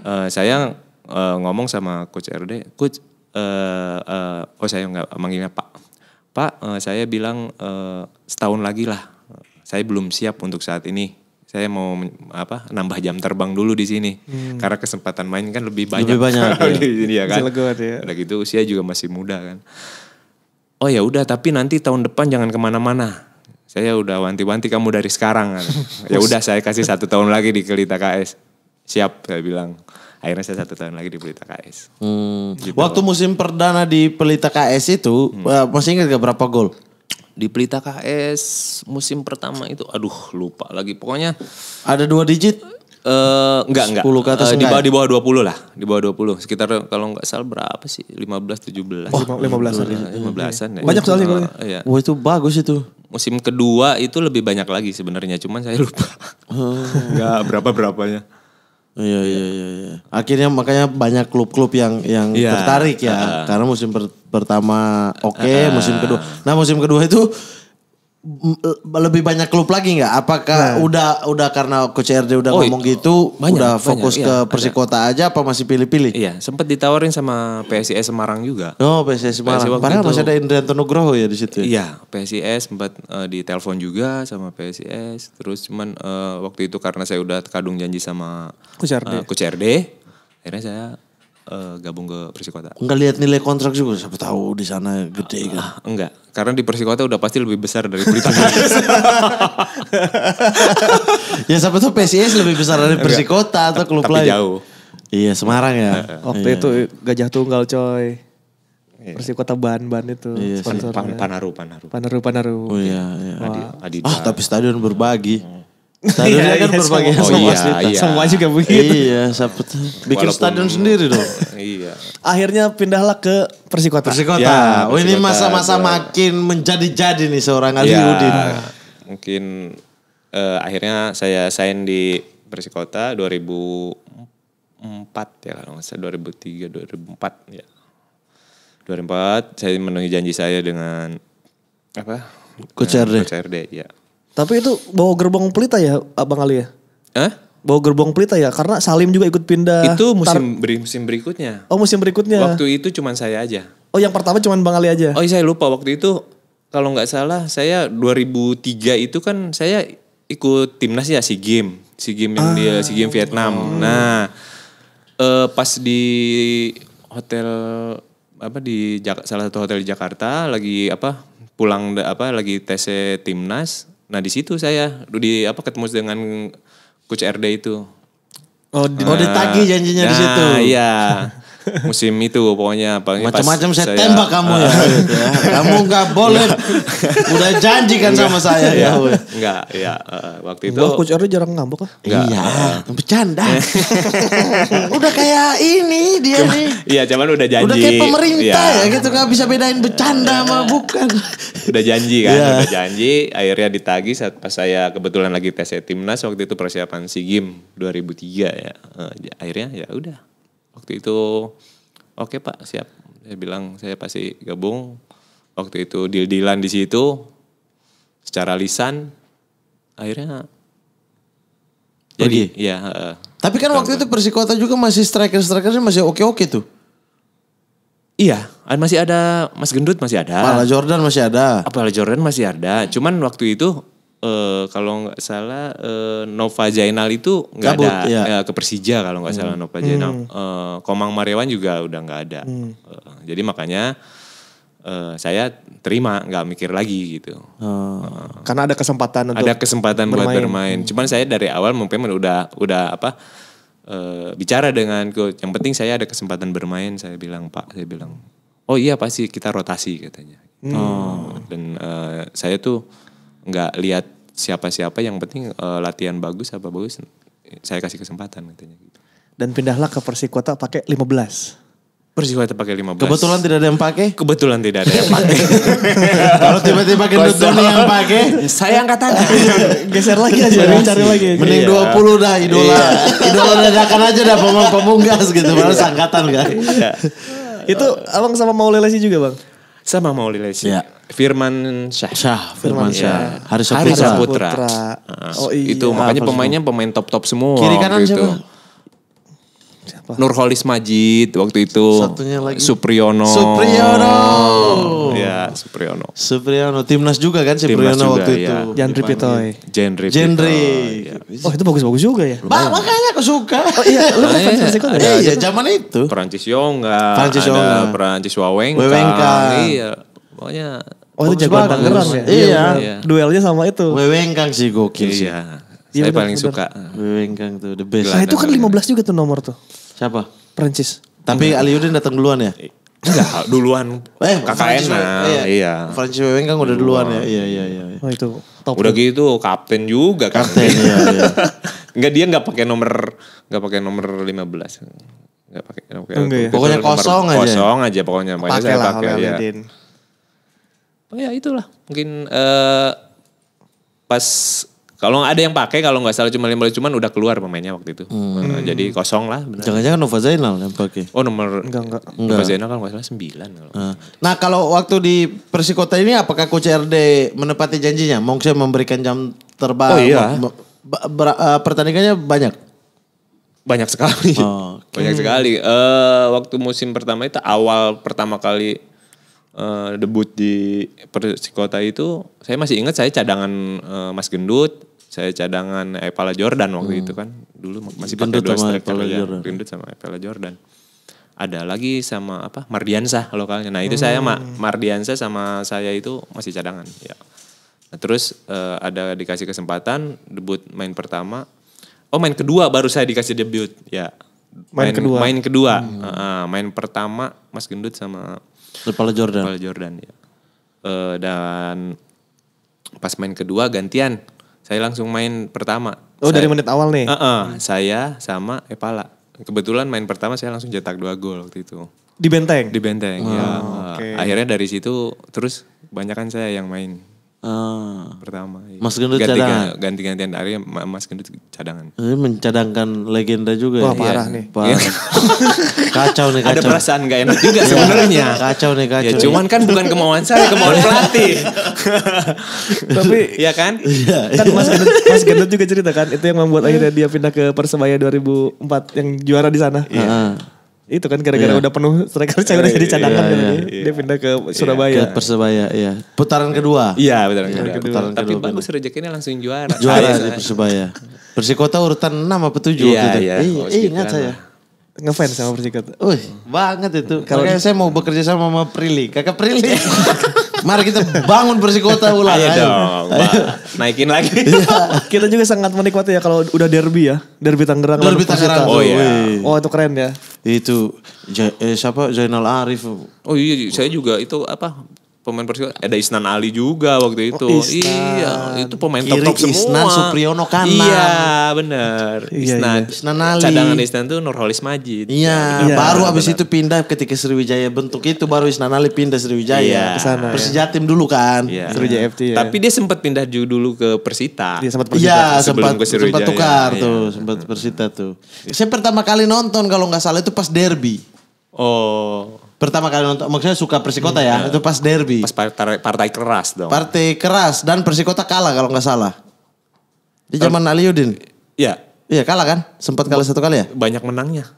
uh, saya uh, ngomong sama coach RD, coach uh, uh, oh saya nggak manggilnya Pak. Pak, uh, saya bilang uh, setahun lagi lah. Saya belum siap untuk saat ini saya mau apa nambah jam terbang dulu di sini hmm. karena kesempatan main kan lebih banyak, lebih banyak ya. di iya. sini ya kan. Legot, ya. Udah gitu usia juga masih muda kan. Oh ya udah tapi nanti tahun depan jangan kemana-mana. Saya udah wanti-wanti kamu dari sekarang kan. ya udah saya kasih satu tahun lagi di Pelita KS. Siap saya bilang. Akhirnya saya satu tahun lagi di Pelita KS. Hmm. Gitu. Waktu musim perdana di Pelita KS itu hmm. Eh, masih ingat gak berapa gol? di Pelita KS musim pertama itu aduh lupa lagi pokoknya ada dua digit Uh, enggak enggak. 10 ke atas uh, di bawah di bawah 20 lah, di bawah 20. Sekitar kalau enggak salah berapa sih? 15 17. Oh, 15-an. 15-an ya. Banyak sekali kalau. Eh, iya. Wah, itu bagus itu. Musim kedua itu lebih banyak lagi sebenarnya, cuman saya lupa. Oh. enggak berapa-berapanya. Iya, iya iya iya. iya. Akhirnya makanya banyak klub-klub yang yang yeah. tertarik ya, uh, karena musim per pertama oke, okay, uh, musim kedua. Nah musim kedua itu Eh, lebih banyak klub lagi nggak? Apakah nah. udah udah karena coach RD udah oh, ngomong gitu, banyak, udah fokus banyak, ke Persikota aja apa masih pilih-pilih? Iya, sempat ditawarin sama PSIS Semarang juga. Oh, PSIS Semarang. PSIS Padahal itu, masih ada Indra Nugroho ya di situ. Ya? Iya, PSIS sempat uh, eh, ditelepon juga sama PSIS, terus cuman uh, waktu itu karena saya udah kadung janji sama coach RD. Uh, akhirnya saya uh, gabung ke Persikota. Enggak lihat nilai kontrak juga, siapa tahu di sana gede kan. Uh, enggak, karena di Persikota udah pasti lebih besar dari Pelita. ya siapa tahu PSIS lebih besar dari Persikota atau klub lain. jauh. Iya, Semarang ya. Waktu iya. itu gajah tunggal coy. Iya. Persikota Ban-Ban itu iya, sponsornya. Pan, panaru, Panaru. Panaru, Panaru. Oh iya, iya. Adi, Adi, Ah, tapi stadion berbagi. Hmm. Iya, Stadionnya kan iya, berbagai semua, oh, semua, iya, iya. semua juga begitu. Iya, sabet. bikin Walaupun, stadion sendiri dong. iya. Akhirnya pindahlah ke Persikota. Persikota. Ya, oh ini masa-masa makin menjadi-jadi nih seorang iya. Ali ya, Udin. Iya. Mungkin uh, akhirnya saya sign di Persikota 2004 ya kalau nggak salah 2003 2004 ya. 2004 saya memenuhi janji saya dengan apa? Coach RD. ya tapi itu bawa gerbong pelita ya Abang Ali ya? Hah? Bawa gerbong pelita ya karena Salim juga ikut pindah. Itu musim beri, musim berikutnya. Oh, musim berikutnya. Waktu itu cuma saya aja. Oh, yang pertama cuma Bang Ali aja. Oh, iya, saya lupa waktu itu kalau nggak salah saya 2003 itu kan saya ikut timnas ya si Game. si Game yang ah. dia SEA Game Vietnam. Oh. Nah, eh, pas di hotel apa di salah satu hotel di Jakarta lagi apa pulang apa lagi tes timnas Nah di situ saya di apa ketemu dengan coach RD itu. Oh, di, oh, eh, nah, oh ditagi janjinya nah, di situ. Iya. musim itu pokoknya macam-macam saya, saya tembak kamu uh, ya, ah. kamu nggak boleh udah janji kan sama saya iya. ya nggak ya uh, waktu itu gua coach Ardi jarang ngambek lah iya uh, bercanda udah kayak ini dia Cuma, nih iya cuman udah janji udah kayak pemerintah ya, ya gitu nggak bisa bedain bercanda iya. sama bukan udah janji kan yeah. udah janji akhirnya ditagi saat pas saya kebetulan lagi tes timnas waktu itu persiapan sea game 2003 ya uh, akhirnya ya udah waktu itu oke okay, pak siap saya bilang saya pasti gabung waktu itu deal dealan di situ secara lisan akhirnya jadi ya uh, tapi kan waktu itu Persikota juga masih striker strikernya masih oke oke tuh Iya, masih ada Mas Gendut masih ada. Pala Jordan masih ada. Pala Jordan masih ada. Cuman waktu itu uh, kalau nggak salah uh, Nova Jainal itu nggak ada iya. ya. uh, ke Persija kalau nggak hmm. salah Nova Jainal. Hmm. Uh, Komang Marewan juga udah nggak ada. Hmm. Uh, jadi makanya uh, saya terima nggak mikir lagi gitu. hmm. uh, karena ada kesempatan untuk ada kesempatan bermain. buat bermain. Hmm. Cuman saya dari awal mungkin udah udah apa uh, bicara dengan coach. Yang penting saya ada kesempatan bermain. Saya bilang Pak, saya bilang oh iya pasti kita rotasi katanya. Hmm. Oh, dan uh, saya tuh nggak lihat siapa-siapa yang penting uh, latihan bagus apa bagus saya kasih kesempatan katanya gitu. Dan pindahlah ke Persikota pakai 15. Persikota pakai 15. Kebetulan tidak ada yang pakai? Kebetulan tidak ada yang pakai. Kalau tiba-tiba gendut yang pakai, saya angkat tangan. Geser lagi aja, Mending iya. cari lagi. Mending iya. 20 dah idola. Iya. idola dadakan aja dah pemunggas gitu, baru iya. sangkatan kan. Iya. Itu abang sama mau lelesi juga, Bang? sama mau Lesi. Ya. Firman Syah. Syah, Firman Syah. Ya. Haris Saputra. Haris Putra. oh, iya. Itu makanya pemainnya pemain top-top semua. Kiri kanan gitu. siapa? Siapa? Nurholis Majid waktu itu. Satunya lagi. Supriyono. Supriyono. Ya, Supriyono. Supriyono. Timnas juga kan Supriyono waktu ya. itu. Ya. Jandri Pitoy. Jandri. Jandri. Oh itu bagus-bagus juga ya. Bah, makanya aku suka. Oh, iya, lu kan fans Persiko kan? Iya, zaman itu. Prancis Yonga. Prancis Yonga. Prancis Wawengka. Wawengka. Iya. Pokoknya Oh itu jagoan banget. ya? Iya. iya. Duelnya sama itu. Wewengkang sih gokil sih. Iya. Iya, saya bener, paling bener. suka. Bengkang eh, tuh the best. Nah, itu kan 15 juga tuh nomor tuh. Siapa? Prancis. Tapi Aliudin datang duluan ya? Enggak, duluan. Eh, Kakak lah. Iya. iya. Francis Bengkang udah duluan, duluan ya. Iya, iya, iya, iya. Oh, itu top. Udah gitu kapten juga kan. Kapten, iya, iya. Enggak dia enggak pakai nomor enggak pakai nomor 15. Enggak pakai iya. nomor. ya. Pokoknya kosong aja. Kosong aja pokoknya. Makanya saya pakai ya. Oh ya itulah mungkin uh, pas kalau ada yang pakai kalau nggak salah cuma 15 cuman udah keluar pemainnya waktu itu. Hmm. Nah, jadi kosong lah Jangan-jangan Nova Zainal yang pakai. Oh nomor enggak enggak. Nova Zainal kalau nggak salah sembilan. Ah. Nah. kalau waktu di Persikota ini apakah coach RD menepati janjinya? Mau Mongse memberikan jam terbang. Oh iya. uh, pertandingannya banyak. Banyak sekali. Oh, okay. Banyak sekali. Uh, waktu musim pertama itu awal pertama kali uh, debut di kota itu saya masih ingat saya cadangan uh, Mas Gendut saya cadangan Epala Jordan waktu hmm. itu kan dulu masih pakai dua striker ya Jordan. Gendut sama Epala Jordan ada lagi sama apa Mardiansah lokalnya nah itu hmm. saya mak Mardiansah sama saya itu masih cadangan ya nah, terus uh, ada dikasih kesempatan debut main pertama oh main kedua baru saya dikasih debut ya main, main kedua main kedua hmm. uh, main pertama Mas Gendut sama Kepala Jordan. Kepala Jordan ya. Uh, dan pas main kedua gantian. Saya langsung main pertama. Oh saya, dari menit awal nih? Uh uh hmm. Saya sama Epala. Kebetulan main pertama saya langsung cetak dua gol waktu itu. Di Benteng? Di Benteng, oh, ya. Ah, eh, okay. Akhirnya dari situ terus banyak kan saya yang main. Ah. Pertama. Iya. Mas Gendut ganti, cadangan. Ganti-gantian dari Mas Gendut cadangan. Ini eh, mencadangkan legenda juga Wah, ya. parah iya. nih. Parah. Iya. kacau nih kacau. Ada perasaan gak enak juga iya. sebenarnya. kacau nih kacau. Ya cuman kan bukan kemauan saya, kemauan pelatih. Tapi ya kan? Iya. Kan Mas Gendut, Mas Gendut juga cerita kan itu yang membuat akhirnya dia pindah ke Persebaya 2004 yang juara di sana. Iya. -huh itu kan gara-gara yeah. udah penuh striker cewek iya, udah jadi iya, cadangan yeah, yeah, dia, yeah. dia pindah ke Surabaya. Ke Persebaya, iya. Putaran kedua. Iya, putaran kedua. Iya, kedua. Putaran Tapi kedua. bagus rezekinya langsung juara. Juara di Persebaya. Persikota urutan 6 apa 7 yeah, gitu iya Yeah. Iya, oh, ingat saya ngefans sama Persikota. Uh, banget itu. Kalau saya mau bekerja sama sama Prilly, kakak Prilly. Iya. Mari kita bangun Persikota ulang. Ayo, dong, ayo. naikin lagi. Iya. Kita juga sangat menikmati ya kalau udah derby ya, derby Tangerang. Derby Tangerang. Oh iya. Oh itu keren ya. Itu J eh, siapa Zainal Arif. Oh iya, iya. saya juga itu apa pemain Persib ada Isnan Ali juga waktu oh, itu. Oh, Iya, itu pemain top top semua. Isnan Supriyono kanan. Iya, benar. Iya, iya. Isnan, iya. Isnan Ali. Cadangan Isnan tuh Nurholis Majid. Iya, ya, baru abis itu pindah ketika Sriwijaya bentuk itu baru Isnan Ali pindah Sriwijaya iya. sana. Persijatim tim dulu kan, iya. Sriwijaya FT. Ya. Tapi dia sempat pindah juga dulu ke Persita. Dia sempat Persita. Iya, sempat sempat tukar ya. tuh, sempat Persita tuh. Saya pertama kali nonton kalau nggak salah itu pas derby. Oh. Pertama kali nonton, maksudnya suka Persikota hmm, ya, ya, itu pas derby. Pas partai, partai keras dong. Partai keras dan Persikota kalah kalau nggak salah. Di zaman Ali Aliudin. Iya. Iya kalah kan? Sempat kalah satu kali ya? Banyak menangnya.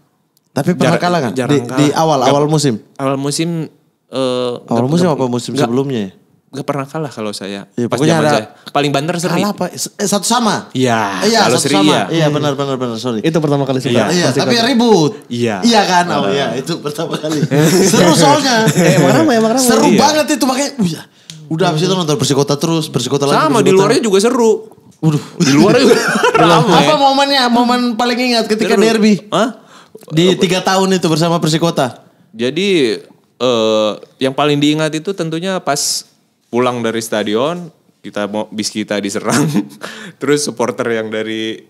Tapi pernah Jar kalah kan? di, kalah. di awal gak, awal musim. Awal musim. Uh, awal musim apa musim gak, sebelumnya? Ya? Gak pernah kalah kalau saya. Ya, pas zaman ada, saya. Paling banter seri. Kalah apa? Eh, satu sama. Iya. Iya, kalau satu seri sama. Iya, iya benar benar benar, sorry. Itu pertama kali sih Iya, iya tapi kata. ribut. Iya. Iya kan? Oh, iya, iya itu pertama kali. Seru soalnya. eh, emang ramai, emang ramai. Seru iya. banget itu makanya. Uh, ya. Udah habis itu nonton Persikota terus, Persikota lagi. Sama di luarnya juga seru. Waduh, di luar juga ramai. Apa momennya? Momen paling ingat ketika seru. derby? Hah? Di tiga tahun itu bersama Persikota. Jadi eh uh, yang paling diingat itu tentunya pas pulang dari stadion kita mau bis kita diserang terus supporter yang dari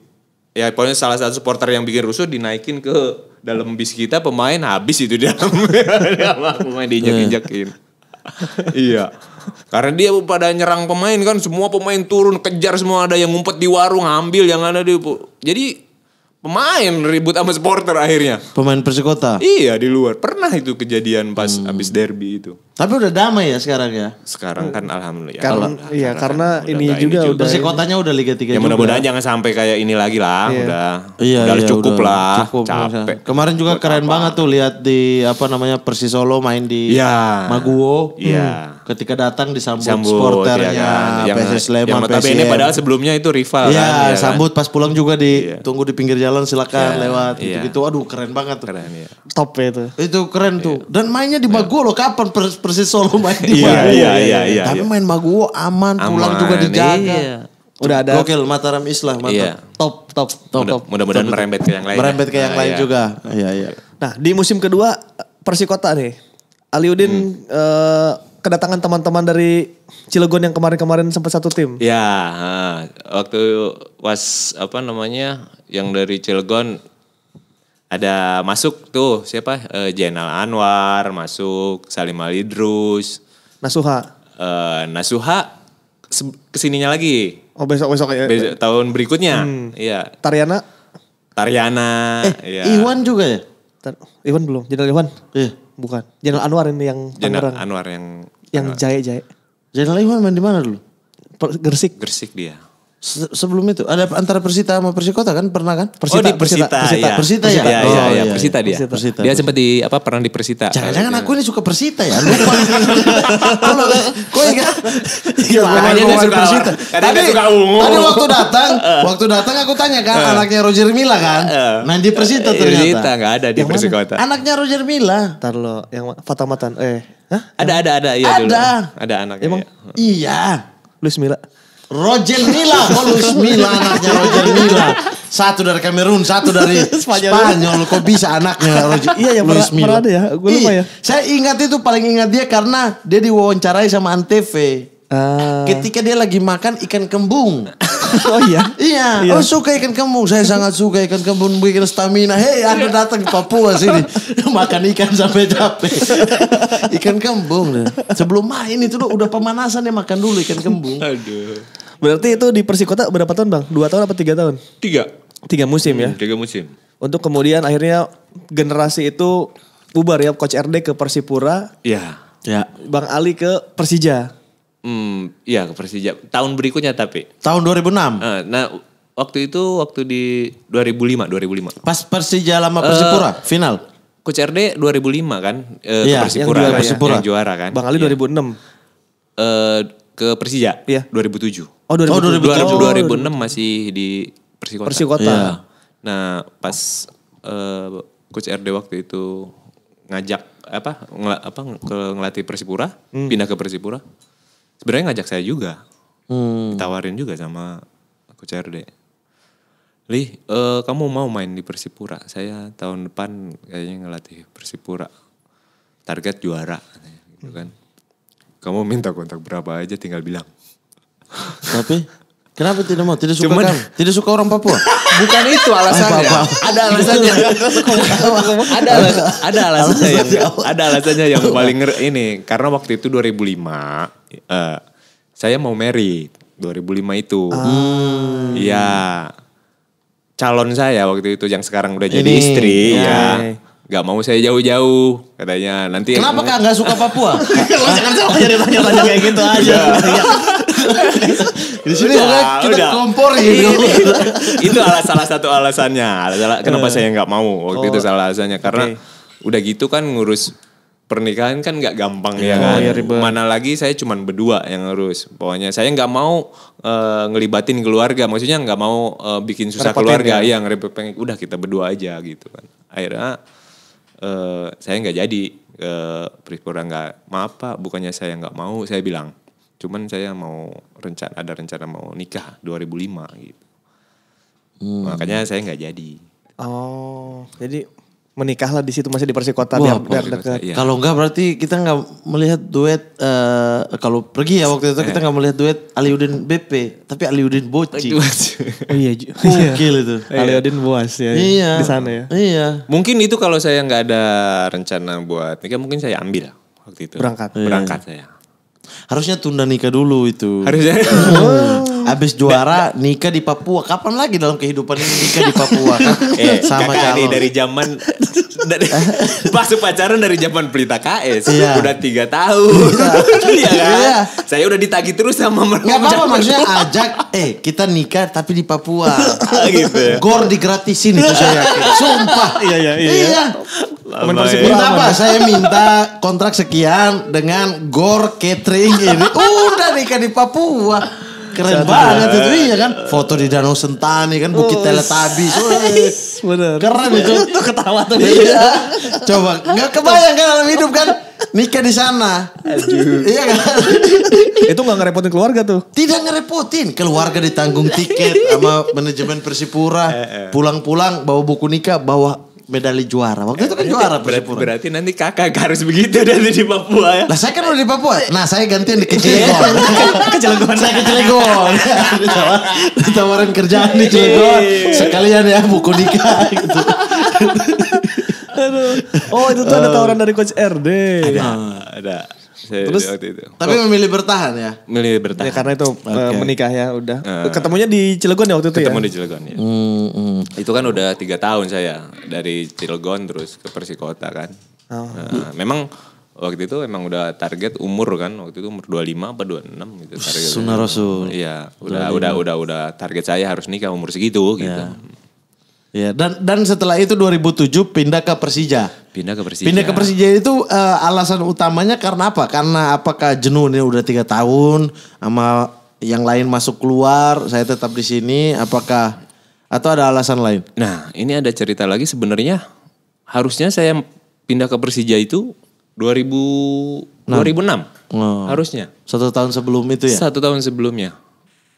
ya pokoknya salah satu supporter yang bikin rusuh dinaikin ke dalam bis kita pemain habis itu dia pemain diinjak injakin iya karena dia pada nyerang pemain kan semua pemain turun kejar semua ada yang ngumpet di warung ambil yang ada di jadi pemain ribut sama supporter akhirnya. Pemain Persikota. Iya di luar. Pernah itu kejadian pas hmm. abis derby itu. Tapi udah damai ya sekarang ya. Sekarang kan alhamdulillah. Ya, karena, alhamdulillah iya karena, karena ini udah, juga, ini juga ya. Persikotanya udah Liga tiga. Ya mudah-mudahan jangan sampai kayak ini lagi lah. Iya. Udah. Iya, udah iya, cukup udah, lah. Cukup, Capek. Kemarin juga Buat keren apa? banget tuh lihat di apa namanya Persisolo main di ya. Maguwo. Iya. Hmm ketika datang disambut Sambut, sporternya ya kan? yang, PSS Sleman yang ini padahal sebelumnya itu rival ya, kan, ya sambut pas pulang juga ditunggu iya. ya. di pinggir jalan silakan ya, lewat ya. gitu-gitu aduh keren banget tuh keren, ya. top itu itu keren ya. tuh iya. dan mainnya di Maguwo loh kapan persis Solo main di iya, Maguwo iya, iya, iya, tapi main Maguwo aman, aman pulang juga dijaga iya. Udah ada Gokil Mataram Islah mantap. Iya. Top top top top. Mudah-mudahan merembet ke yang lain. Ya. Merembet ke yang lain juga. Iya iya. Nah, di musim kedua Persikota nih. Aliudin hmm. uh, kedatangan teman-teman dari Cilegon yang kemarin-kemarin sempat satu tim. Ya, nah, waktu was apa namanya yang dari Cilegon ada masuk tuh siapa? E, eh, Jenal Anwar masuk, Salim Alidrus, Nasuha. E, Nasuha kesininya lagi. Oh besok besok ya. Besok, tahun berikutnya. Hmm. Iya. Tariana. Tariana. Eh, ya. Iwan juga ya. Iwan belum. jadi Iwan. Iya. Eh. Bukan. Jenderal Anwar ini yang Jenderal Anwar yang yang jaya-jaya. Jenderal Iwan main di mana dulu? Gersik. Gersik dia sebelum itu ada antara Persita sama Persikota kan pernah kan? Oh, Persita, oh di Persita, Persita, Persita, iya. ya. Persita, Persita ya. Iya, iya, oh, iya, iya. Persita dia. Persita. Persita. Dia sempat di apa pernah di Persita. Jangan-jangan aku ini suka Persita ya. Lupa. Kalau kok enggak. Iya, makanya suka Persita. Tadi suka ungu. Tadi waktu datang, eh. waktu datang aku tanya kan eh. anaknya Roger Mila kan. Eh. main di Persita ternyata. Persita enggak ada di Persikota. Anaknya Roger Mila. Entar lo yang Fatamatan eh Hah? Ada ada ada iya dulu. Ada. Ada anaknya. Emang iya. iya. Luis Mila. Roger Mila, Luis Mila anaknya Roger Mila. Satu dari Kamerun, satu dari Spanyol. Spanyol. Kok bisa anaknya Roger? Iya ya, Luis Mila. ya, gue lupa iya. ya. Saya ingat itu paling ingat dia karena dia diwawancarai sama Antv. Uh. Ketika dia lagi makan ikan kembung. Oh iya. iya. iya. Oh suka ikan kembung. Saya sangat suka ikan kembung bikin stamina. Hei, Anda iya. datang ke Papua sini makan ikan sampai capek. ikan kembung. Sebelum main itu loh, udah pemanasan ya makan dulu ikan kembung. Aduh. Berarti itu di Persikota berapa tahun bang? Dua tahun apa tiga tahun? Tiga. Tiga musim ya? hmm, ya? Tiga musim. Untuk kemudian akhirnya generasi itu bubar ya Coach RD ke Persipura. Iya. Ya. Bang Ali ke Persija. Hmm, iya ke Persija. Tahun berikutnya tapi. Tahun 2006. Uh, eh, nah, waktu itu waktu di 2005, 2005. Pas Persija lama Persipura uh, final. Coach RD 2005 kan uh, ya, ke Persipura, yang juara, kan, Persipura. Yang juara kan. Bang Ali ya. 2006. Eh uh, ke Persija. Iya. 2007. Oh 2007. Oh 2007. 2000, 2006 masih di Persikota. Persikota. Ya. Nah pas uh, coach RD waktu itu ngajak apa ngel, apa ke ngelatih Persipura, hmm. pindah ke Persipura. Sebenarnya ngajak saya juga. Hmm. Ditawarin juga sama coach RD. Li, uh, eh, kamu mau main di Persipura? Saya tahun depan kayaknya ngelatih Persipura. Target juara, gitu kan kamu minta kontak berapa aja tinggal bilang. Tapi Kenapa tidak mau? Tidak suka Cuman, kan? Tidak suka orang Papua? Bukan itu alasannya. Apa Papa. Ada alasannya. ada alasannya. ada alasannya yang ada alasannya yang paling ini karena waktu itu 2005 uh, eh, saya mau married 2005 itu. Ah. Iya. calon saya waktu itu yang sekarang udah jadi ini, istri ya. ya Gak mau saya jauh-jauh katanya nanti. Kenapa kak gak suka Papua? Lo jangan sama jadi tanya tanya kayak gitu aja. Di sini udah, kita udah. kompor gitu. itu alas salah satu alasannya. Alas, kenapa saya nggak mau waktu oh. itu salah alasannya karena okay. udah gitu kan ngurus pernikahan kan nggak gampang ya, oh, kan. Ya, Mana lagi saya cuma berdua yang ngurus. Pokoknya saya nggak mau uh, ngelibatin keluarga, maksudnya nggak mau uh, bikin susah Repetin keluarga. Iya, ya, ngerepet Udah kita berdua aja gitu kan. Akhirnya Eh, saya nggak jadi eh, perih Pripura nggak maaf pak bukannya saya nggak mau saya bilang cuman saya mau rencana ada rencana mau nikah 2005 gitu hmm. makanya saya nggak jadi oh jadi menikahlah di situ masih di Persikota Wah, biar, biar dekat. Iya. Kalau enggak berarti kita enggak melihat duet uh, kalau pergi ya waktu itu iya. kita enggak melihat duet Aliudin BP tapi Aliudin Boci. oh, iya. Gokil iya. itu. Iya. Aliudin Boas ya, ya. Iya. Di sana ya. Iya. Mungkin itu kalau saya enggak ada rencana buat nikah mungkin saya ambil waktu itu. Berangkat. Berangkat iya. saya. Harusnya tunda nikah dulu itu. Harusnya. Habis juara nikah di Papua. Kapan lagi dalam kehidupan ini nikah di Papua? eh, sama calon. dari zaman dari pas pacaran dari zaman pelita KS iya. udah tiga tahun iya, iya kan iya. saya udah ditagi terus sama mereka apa-apa maksudnya ajak eh kita nikah tapi di Papua ah, gitu ya. gor ini, itu saya yakin sumpah iya iya iya, iya. Lama, minta apa saya minta kontrak sekian dengan gor catering ini udah nikah di Papua Keren Satu banget itu iya kan. Foto di Danau Sentani kan Bukit oh, Teletabis. Bener. Keren itu. tuh ketawa tuh. Iya. iya. Coba nggak kebayang kan dalam hidup kan. Nikah di sana. Iya kan? itu nggak ngerepotin keluarga tuh. Tidak ngerepotin. Keluarga ditanggung tiket sama manajemen Persipura. Eh, eh. Pulang-pulang bawa buku nikah, bawa medali juara. Waktu itu kan juara Persipura. Berarti nanti kakak harus begitu dari di Papua ya. Lah saya kan udah di Papua. Nah saya gantian di ke Cilegon. ke Cilegon. Saya ke Cilegon. Ditawarin kerjaan di Cilegon. Iya. Sekalian ya buku nikah gitu. Oh itu tuh ada tawaran dari Coach RD. Ada. Ada. Terus waktu itu. tapi oh. memilih bertahan ya? Memilih bertahan. Ya, karena itu eh, okay. menikahnya udah. Uh, Ketemunya di Cilegon ya waktu itu ya? Ketemu di Cilegon ya. Hmm, hmm. Itu kan udah tiga tahun saya dari Cilegon terus ke Persikota kan. Oh. Uh, memang waktu itu emang udah target umur kan waktu itu umur 25 apa 26 gitu target. Sunnah Rasul. Iya, udah udah udah udah target saya harus nikah umur segitu gitu. Iya. Ya, dan dan setelah itu 2007 pindah ke Persija. Pindah ke Persija. Pindah ke Persija itu uh, alasan utamanya karena apa? Karena apakah jenuh jenuhnya udah tiga tahun sama yang lain masuk keluar, saya tetap di sini. Apakah atau ada alasan lain? Nah, ini ada cerita lagi sebenarnya. Harusnya saya pindah ke Persija itu 2000 6. 2006. Oh. Harusnya. Satu tahun sebelum itu ya? Satu tahun sebelumnya.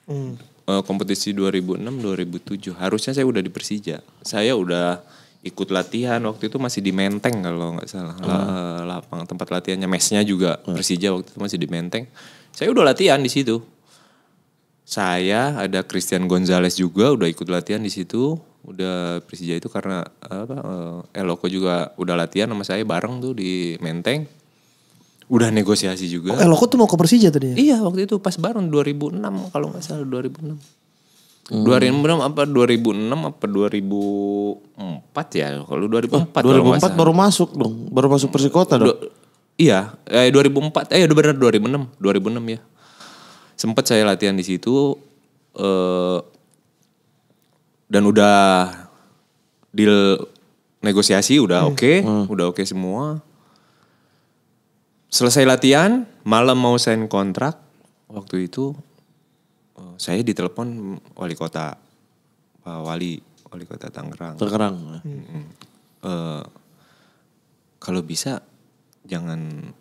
Hmm. Eh, kompetisi 2006 2007. Harusnya saya udah di Persija. Saya udah ikut latihan waktu itu masih di Menteng kalau nggak salah uh. lapang tempat latihannya mesnya juga hmm. Persija waktu itu masih di Menteng saya udah latihan di situ saya ada Christian Gonzalez juga udah ikut latihan di situ udah Persija itu karena apa eh, Eloko juga udah latihan sama saya bareng tuh di Menteng udah negosiasi juga oh, Eloko tuh mau ke Persija tadi ya? iya waktu itu pas bareng 2006 kalau nggak salah 2006 Hmm. 2006 apa 2006 apa 2004 ya? Kalau 2004 oh, 2004 baru, masuk dong, baru masuk Persikota dong. Do, iya, eh 2004 eh iya, benar 2006, 2006 ya. Sempat saya latihan di situ eh dan udah deal negosiasi udah hmm. oke, okay, hmm. udah oke okay semua. Selesai latihan, malam mau sign kontrak waktu itu Eh, saya ditelepon wali kota pak wali wali kota Tangerang. Tangerang. Hmm. Uh, kalau bisa jangan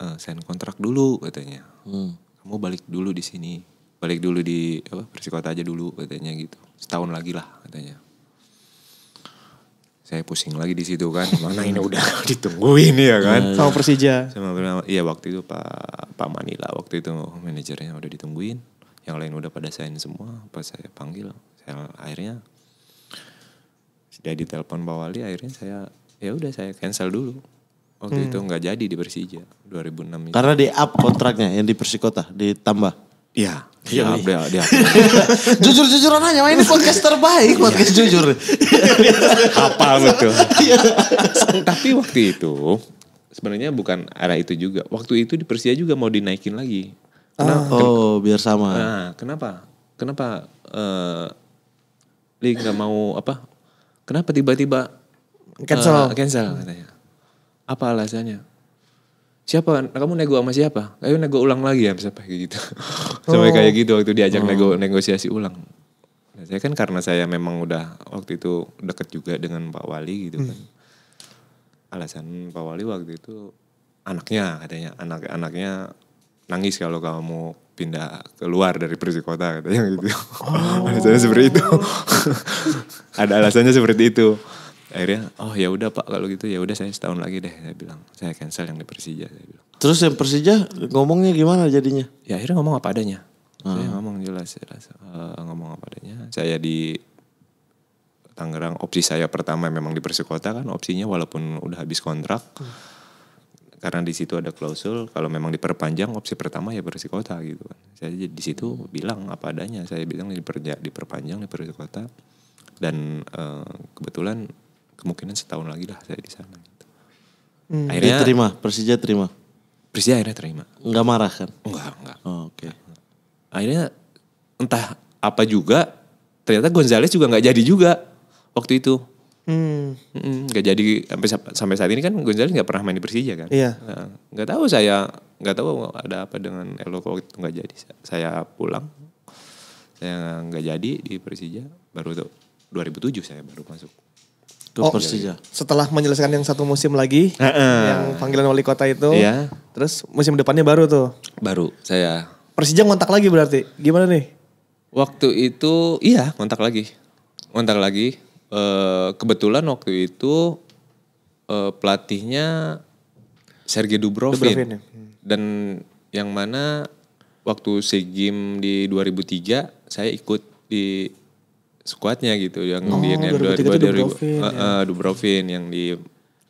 uh, sign kontrak dulu katanya. Hmm. Kamu balik dulu di sini, balik dulu di apa Kota aja dulu katanya gitu. Setahun lagi lah katanya. Saya pusing lagi di situ kan, mana ini udah ditungguin ya kan. Sama Persija. Sama iya waktu itu Pak Pak Manila waktu itu manajernya udah ditungguin yang lain udah pada sign semua pas saya panggil saya akhirnya sudah ditelepon Pak Wali akhirnya saya ya udah saya cancel dulu waktu hmm. itu nggak jadi di Persija 2006 itu. karena di up kontraknya yang di Persikota ditambah iya iya, iya, iya, jujur jujuran aja, ini podcast terbaik, iya. podcast jujur. Apa iya, Tapi waktu itu sebenarnya bukan arah itu juga. Waktu itu di Persija juga mau dinaikin lagi Kenapa, ah, Oh, biar sama. Nah, kenapa? Kenapa uh, Li nggak mau apa? Kenapa tiba-tiba cancel? Uh, cancel katanya. Apa alasannya? Siapa? Kamu nego sama siapa? Ayo nego ulang lagi ya siapa kayak gitu. Sampai oh. kayak gitu waktu diajak oh. nego negosiasi ulang. Nah, saya kan karena saya memang udah waktu itu deket juga dengan Pak Wali gitu hmm. kan. Hmm. Alasan Pak Wali waktu itu anaknya katanya anak-anaknya nangis kalau kamu pindah keluar dari prinsip Kota katanya gitu. Oh. alasannya seperti itu. Ada alasannya seperti itu. Akhirnya oh ya udah Pak kalau gitu ya udah saya setahun lagi deh saya bilang. Saya cancel yang di Persija saya bilang. Terus yang Persija ngomongnya gimana jadinya? Ya akhirnya ngomong apa adanya. Hmm. Saya ngomong jelas jelas uh, ngomong apa adanya. Saya di Tangerang opsi saya pertama memang di Persikota kan opsinya walaupun udah habis kontrak. Hmm karena di situ ada klausul kalau memang diperpanjang opsi pertama ya Persi Kota gitu kan. Saya di situ hmm. bilang apa adanya. Saya bilang diperja, diperpanjang di Persi Kota dan uh, kebetulan kemungkinan setahun lagi lah saya di sana. Gitu. Hmm. Akhirnya Dia terima Persija terima. Persija akhirnya terima. Enggak marah kan? Enggak, enggak. Oh, Oke. Okay. Akhirnya entah apa juga ternyata Gonzales juga nggak jadi juga waktu itu Hmm. hmm Gak jadi sampai sampai saat ini kan Gonzales nggak pernah main di Persija kan? Iya. Nah, nggak nah, tahu saya nggak tahu ada apa dengan Elo kalau itu nggak jadi. Saya pulang, saya nggak jadi di Persija. Baru tuh 2007 saya baru masuk. Ke oh, Persija. Iya, iya. Setelah menyelesaikan yang satu musim lagi, uh yang panggilan wali kota itu, iya. terus musim depannya baru tuh. Baru saya. Persija ngontak lagi berarti? Gimana nih? Waktu itu iya ngontak lagi, ngontak lagi Eh, kebetulan waktu itu uh, pelatihnya Sergei Dubrovin, Dubrovin ya. Hmm. dan yang mana waktu SEA Games di 2003 saya ikut di skuadnya gitu yang oh, di yang 2003 2000, Dubrovin, uh, ya. uh, Dubrovin yang di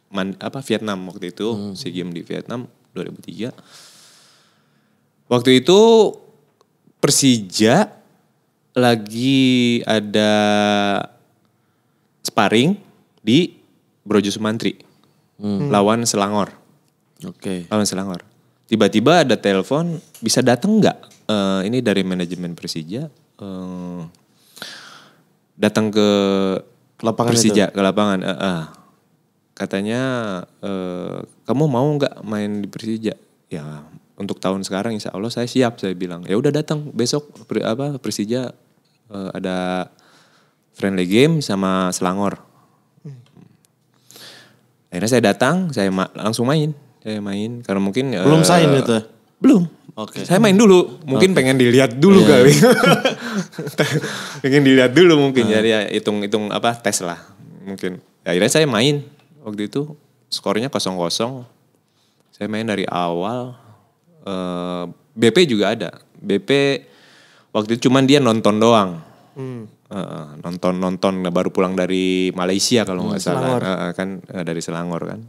man, apa Vietnam waktu itu hmm. SEA Games di Vietnam 2003 waktu itu Persija lagi ada sparring di Brojo Sumantri hmm. lawan Selangor. Oke. Okay. Lawan Selangor. Tiba-tiba ada telepon, bisa datang nggak? Uh, ini dari manajemen Persija. Uh, eh, datang ke lapangan Persija itu? ke lapangan. Uh, uh. Katanya uh, kamu mau nggak main di Persija? Ya untuk tahun sekarang Insya Allah saya siap. Saya bilang ya udah datang besok apa Persija uh, ada friendly game sama Selangor. Hmm. Akhirnya saya datang, saya ma langsung main, saya main karena mungkin belum uh, sign itu. Belum. Oke. Okay. Saya main dulu, mungkin okay. pengen dilihat dulu yeah. kali. pengen dilihat dulu mungkin. hmm. Jadi ya hitung-hitung apa tes lah mungkin. Akhirnya saya main waktu itu skornya kosong-kosong. Saya main dari awal. Uh, eh, BP juga ada. BP waktu itu cuman dia nonton doang. Hmm nonton nonton nah, baru pulang dari Malaysia kalau nggak hmm, salah Uh, kan uh, dari Selangor kan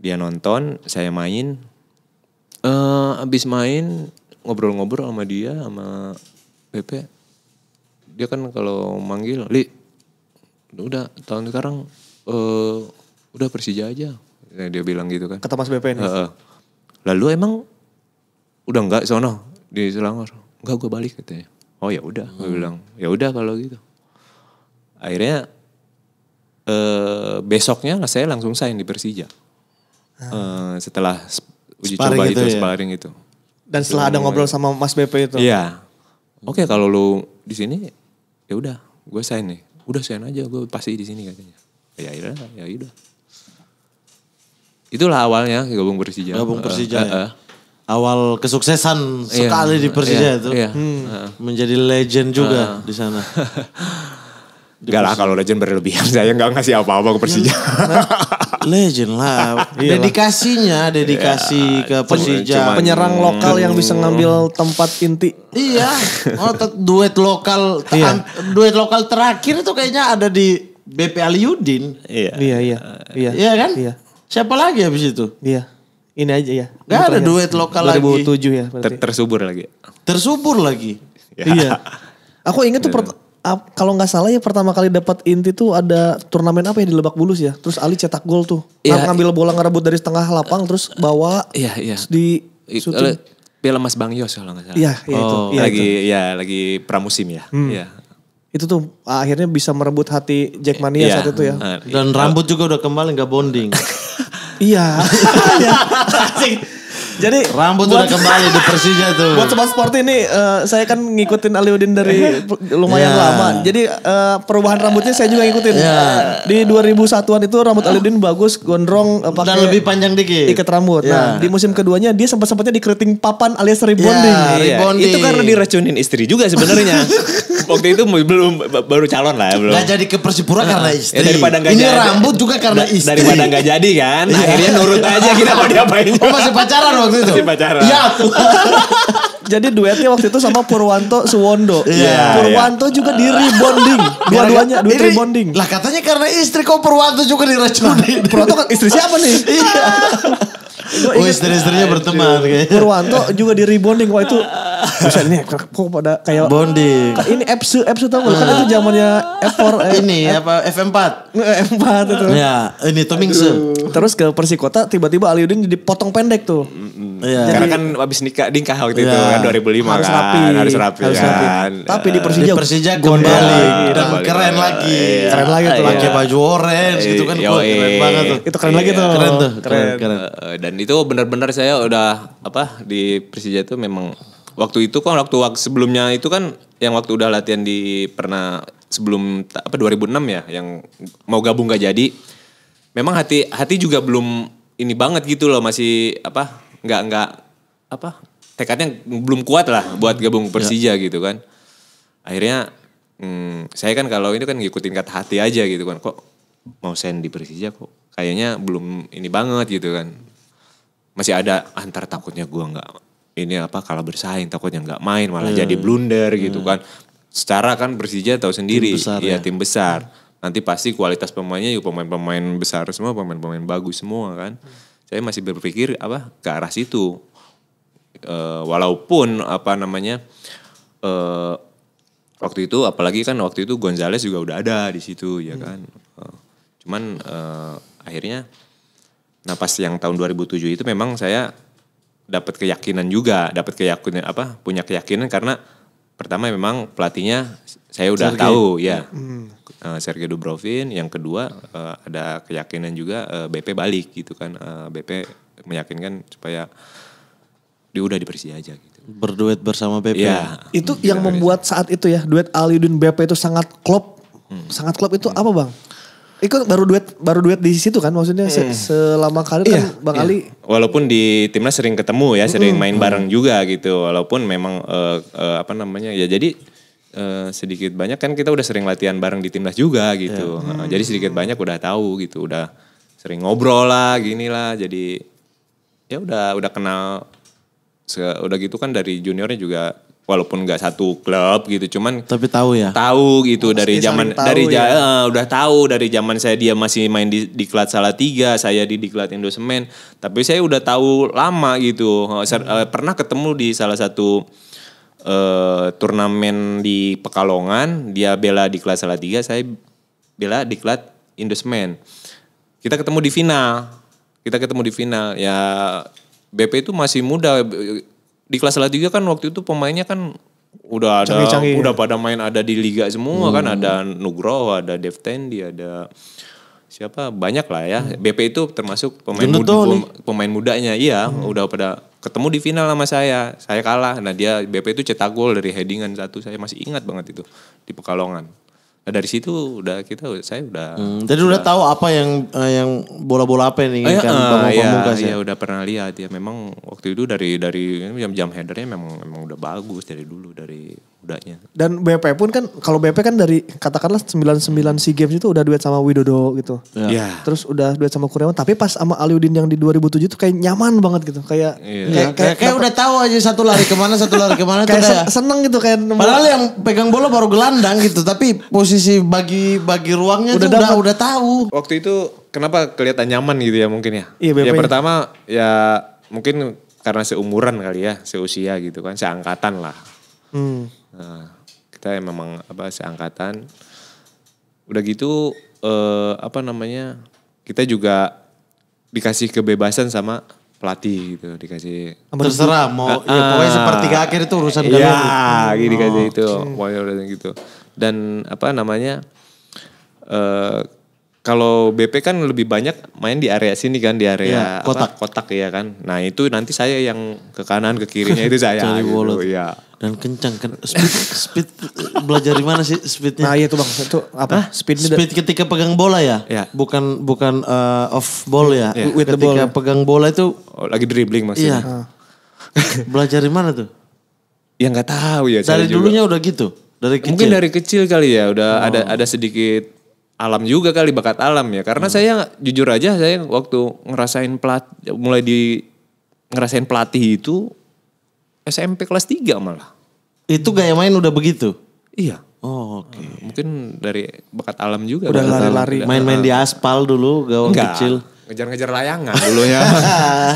dia nonton saya main uh, eh, abis main ngobrol-ngobrol sama dia sama Pepe dia kan kalau manggil li udah tahun sekarang uh, udah Persija aja nah, dia bilang gitu kan kata Mas BP nih uh, uh. lalu emang udah nggak sono di Selangor nggak gue balik katanya oh ya udah hmm. gue bilang ya udah kalau gitu akhirnya eh, besoknya saya langsung sign di Persija hmm. eh, setelah uji sparing coba itu, itu ya? itu dan setelah ada gitu. ngobrol sama Mas BP itu iya oke okay, hmm. kalau lu di sini ya udah gue sign nih udah sign aja gue pasti di sini katanya ya iya ya udah itulah awalnya gabung Persija gabung eh, Persija uh, ya. uh, uh, awal kesuksesan iya, sekali di iya, Persija yeah, itu yeah. Hmm, uh. menjadi legend juga uh. di sana. Gak lah kalau legend berlebihan saya nggak ngasih apa-apa ke Persija. Nah, legend lah. Iya dedikasinya, dedikasi ya, ke Persija. Cuman, penyerang lokal yang bisa ngambil tempat inti. Iya. Oh, duet lokal iya. duet lokal terakhir itu kayaknya ada di BP Aliudin. Iya. Iya, iya. Iya, iya kan? Iya. Siapa lagi habis itu? Iya. Ini aja ya. Gak ada duet lokal 2007 lagi. 2007 ya. Berarti. Ter tersubur lagi. Tersubur lagi. Iya. iya. Aku inget tuh iya. kalau nggak salah ya pertama kali dapat inti tuh ada turnamen apa ya di Lebak Bulus ya. Terus Ali cetak gol tuh. Ya, ngambil bola ngerebut dari setengah lapang terus bawa. Iya iya. Terus di syuting. Piala Mas Bang Yos kalau nggak salah. Iya, ya, oh, itu. Ya, lagi itu. ya lagi pramusim ya. Hmm. Ya. Itu tuh akhirnya bisa merebut hati Jackmania ya, saat itu ya. Nah, Dan iya. rambut juga udah kembali nggak bonding. Iya. iya. Asik. Jadi rambut buat, udah kembali di Persija tuh. Buat sobat sport ini uh, saya kan ngikutin Aliudin dari lumayan yeah. lama. Jadi uh, perubahan rambutnya saya juga ngikutin. Yeah. Di 2001-an itu rambut Aliudin bagus, gondrong uh, pakai lebih panjang dikit. Ikat rambut. Yeah. Nah, iya. di musim keduanya dia sempat-sempatnya dikeriting papan alias rebonding. Yeah, iya. rebonding. Itu karena diracunin istri juga sebenarnya. Waktu itu belum baru calon lah belum. Gak jadi ke Persipura karena ya, istri. Ya, daripada gak Ini jadi. rambut juga karena istri. Daripada gak jadi kan. Iya. Akhirnya nurut aja kita mau diapain. Oh, masih pacaran waktu itu. Masih pacaran. Iya Jadi duetnya waktu itu sama Purwanto Suwondo. Iya. Yeah, Purwanto yeah. juga di rebonding. Dua-duanya duet Ini, rebonding. Lah katanya karena istri kok Purwanto juga diracuni. Nah, Purwanto kan istri siapa nih? Iya. oh istri-istrinya berteman kayaknya. Purwanto juga di rebonding. Wah itu Bisa ini kok pada kayak bonding. ini Epsu Epsu tahu kan itu zamannya F4 eh, ini apa F4. F4 itu. Ya, ini Tomingse. Terus ke Persikota tiba-tiba Aliudin jadi potong pendek tuh. Iya. Karena kan habis nikah dingkah waktu itu iya. kan 2005 harus kan. Rapi. Harus rapi. Harus kan. Tapi di iya. Persija di Persija kembali iya, dan keren lagi. Keren lagi tuh pakai baju orange gitu kan keren banget tuh. Itu keren lagi tuh. Keren tuh. Keren keren. Eh, dan itu benar-benar saya udah apa di Persija itu memang waktu itu kan waktu, sebelumnya itu kan yang waktu udah latihan di pernah sebelum apa 2006 ya yang mau gabung gak jadi. Memang hati hati juga belum ini banget gitu loh masih apa nggak nggak apa tekadnya belum kuat lah buat gabung iya. Persija ya. gitu kan. Akhirnya hmm, saya kan kalau ini kan ngikutin kata hati aja gitu kan kok mau send di Persija kok kayaknya belum ini banget gitu kan masih ada antar ah, takutnya gua nggak ini apa kalah bersaing takutnya nggak main malah yeah. Hmm. jadi blunder yeah. gitu hmm. kan secara kan Persija tahu sendiri tim besar, ya, ya tim besar nanti pasti kualitas pemainnya yuk pemain-pemain besar semua pemain-pemain bagus semua kan hmm. saya masih berpikir apa ke arah situ e, walaupun apa namanya e, waktu itu apalagi kan waktu itu Gonzales juga udah ada di situ ya hmm. kan e, cuman e, akhirnya nah pas yang tahun 2007 itu memang saya dapat keyakinan juga, dapat keyakinan apa? Punya keyakinan karena pertama memang pelatihnya saya udah Sergei. tahu ya. Iya. Hmm. Uh, Sergei Dubrovin, yang kedua uh, ada keyakinan juga uh, eh, BP balik gitu kan. Uh, BP meyakinkan supaya dia udah di aja gitu. Berduet bersama BP. Ya. Itu hmm. yang iya, membuat iya. saat itu ya, duet Aliudin BP itu sangat klop. Hmm. Sangat klop itu hmm. apa, Bang? Ikut baru duet baru duet di situ kan maksudnya hmm. selama kali iya, kan Bang iya. Ali. Walaupun di timnas sering ketemu ya, sering hmm. main hmm. bareng juga gitu. Walaupun memang uh, uh, apa namanya ya jadi Uh, sedikit banyak kan kita udah sering latihan bareng di timnas juga gitu, yeah. Iya. hmm. jadi sedikit banyak udah tahu gitu, udah sering ngobrol lah gini lah, jadi ya udah udah kenal udah gitu kan dari juniornya juga walaupun nggak satu klub gitu cuman tapi tahu ya tahu gitu Mas dari zaman dari ya? uh, udah tahu dari zaman saya dia masih main di di salah tiga, saya di di klat Indosemen tapi saya udah tahu lama gitu eh, Ser, uh, pernah ketemu di salah satu uh, turnamen di Pekalongan dia bela di salah tiga, saya bela di klat Indosemen kita ketemu di final kita ketemu di final ya BP itu masih muda di kelas lah juga kan waktu itu pemainnya kan udah ada Canggih -canggih ya. udah pada main ada di liga semua kan, hmm. kan ada Nugroho, ada Deftendi, ada siapa banyak lah ya. Hmm. BP itu termasuk pemain muda, pemain mudanya. Iya, hmm. udah pada ketemu di final sama saya. Saya kalah. Nah, dia BP itu cetak gol dari headingan satu. Saya masih ingat banget itu di Pekalongan. Nah, dari situ udah kita saya udah hmm, jadi udah, udah tahu apa yang eh, yang bola-bola apa yang inginkan eh, ah, eh, iya, uh, iya, ya. iya udah pernah lihat ya memang waktu itu dari dari jam-jam headernya memang memang udah bagus dari dulu dari mudanya. Dan BP pun kan kalau BP kan dari katakanlah 99 SEA Games itu udah duet sama Widodo gitu. Ya. Iya. Yeah. Terus udah duet sama Kurniawan tapi pas sama Aliudin yang di 2007 itu kayak nyaman banget gitu. Kayak yeah. kayak, kayak, kayak, kayak udah tahu aja satu lari kemana satu lari kemana kayak tuh kayak seneng gitu kayak Padahal yang pegang bola baru gelandang gitu tapi posisi bagi bagi ruangnya udah udah udah tahu. Waktu itu kenapa kelihatan nyaman gitu ya mungkin ya? Iya, BP. Ya pertama ya mungkin karena seumuran kali ya, seusia gitu kan, seangkatan lah. Hmm. Nah, kita memang apa seangkatan. Udah gitu eh, apa namanya? Kita juga dikasih kebebasan sama pelatih gitu dikasih terserah mau uh, ya pokoknya uh, seperti akhir itu urusan iya, kalian ya gitu oh, itu okay. gitu dan apa namanya uh, kalau BP kan lebih banyak main di area sini kan di area ya, kotak apa, kotak ya kan nah itu nanti saya yang ke kanan ke kirinya itu saya gitu, ya dan kencang kan speed speed belajar di mana sih speednya? Nah iya tuh bang itu apa? Hah? Speednya speed ketika pegang bola ya? ya. Bukan bukan uh, off ball ya? Yeah. Iya. With ketika the ball. pegang bola itu oh, lagi dribbling maksudnya. yeah. Iya. belajar di mana tuh? Ya nggak tahu ya. Dari dulunya udah gitu. Dari kecil. Mungkin dari kecil kali ya udah oh. ada ada sedikit alam juga kali bakat alam ya. Karena hmm. saya jujur aja saya waktu ngerasain pelat mulai di ngerasain pelatih itu SMP kelas 3 malah. Itu gaya main udah begitu? Iya. Oh, oke. Okay. Mungkin dari bakat alam juga. Udah kan. lari-lari. Main-main di aspal dulu, gawang Enggak. kecil ngejar-ngejar layangan dulunya.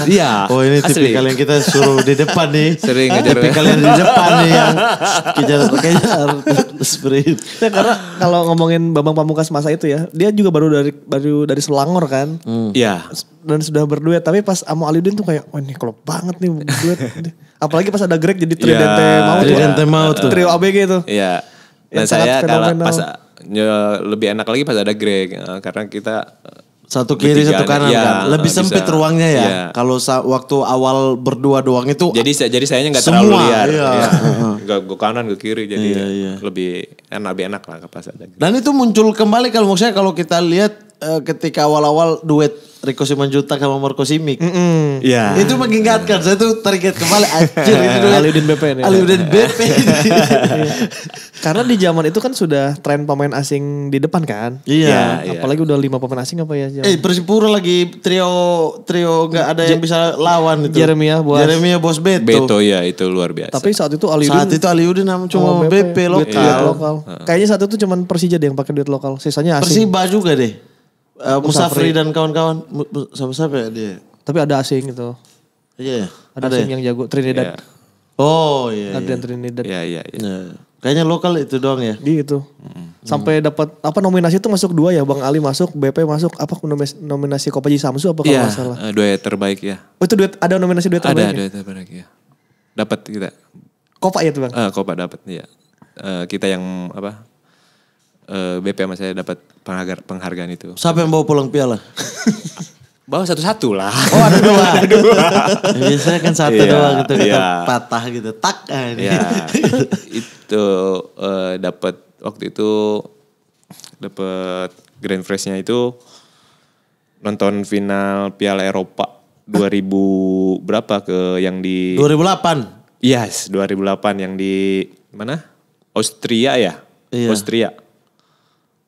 Iya. oh ini tipe kalian kita suruh di depan nih. Sering ngejar. Tipe kalian di depan nih yang kejar-kejar sprint. Ya, karena kalau ngomongin Bambang Pamungkas masa itu ya, dia juga baru dari baru dari Selangor kan. Hmm. Iya. Hmm. Dan sudah berduet, tapi pas Amo Aliudin tuh kayak, wah ini klop banget nih berduet. Apalagi pas ada Greg jadi trio yeah, mau ya. tuh. Tridente mau tuh. Trio ABG itu. Iya. Dan saya kalau pas ya, lebih enak lagi pas ada Greg nah, karena kita satu kiri Ketiga, satu kanan ya, kan lebih eh, bisa. sempit ruangnya ya, ya. kalau waktu awal berdua doang itu jadi saya jadi saya nggak terlalu liar iya. ya. gak gak kanan ke kiri jadi iya, iya. lebih enak lebih enak lah kapasitasnya dan itu muncul kembali kalau maksudnya kalau kita lihat uh, ketika awal-awal duet Riko simanjuta sama Marco Simic. Mm -hmm. Yeah. Itu mengingatkan saya tuh terikat kembali anjir iya. itu Aliudin BP ini. Iya. Aliudin iya. BP. Karena di zaman itu kan sudah tren pemain asing di depan kan? Iya. Yeah, yeah. Apalagi udah lima pemain asing apa ya? Zaman. Eh Persipura lagi trio trio gak ada yang bisa lawan itu. Jeremia Bos. Jeremia Bos Beto. Beto ya itu luar biasa. Tapi saat itu Aliudin Saat itu Aliudin cuma BP, BP lokal. lokal. Kayaknya saat itu cuma Persija deh yang pakai duit lokal. Sisanya asing. Persiba juga deh. Uh, Musafri, dan kawan-kawan sama siapa ya dia? Tapi ada asing gitu. Iya. Yeah, ada, ada asing ya? yang jago Trinidad. Yeah. Oh iya. Yeah, Adrian yeah. Trinidad. Iya yeah, iya. Yeah, iya. yeah. yeah. Kayaknya lokal itu doang ya. Di itu. Mm. Sampai hmm. dapat apa nominasi itu masuk dua ya, Bang Ali masuk, BP masuk, apa nominasi Kopaji Samsu apa kalau yeah, salah. Uh, eh, dua terbaik ya. Oh itu duet ada nominasi dua terbaik. Ada dua ya? duet terbaik ya. Dapat kita. Kopa ya tuh Bang. Uh, Kopa dapat ya. Uh, kita yang apa? uh, BP sama saya dapat penghargaan, itu. Siapa yang bawa pulang piala? bawa satu-satu lah. Oh ada dua. dua. Biasanya kan satu yeah, doang gitu, yeah. patah gitu. Tak. Ah, ini. yeah. itu uh, dapat waktu itu dapat grand prize-nya itu nonton final Piala Eropa 2000 berapa ke yang di 2008. Yes, 2008 yang di mana? Austria ya? Iya. Austria.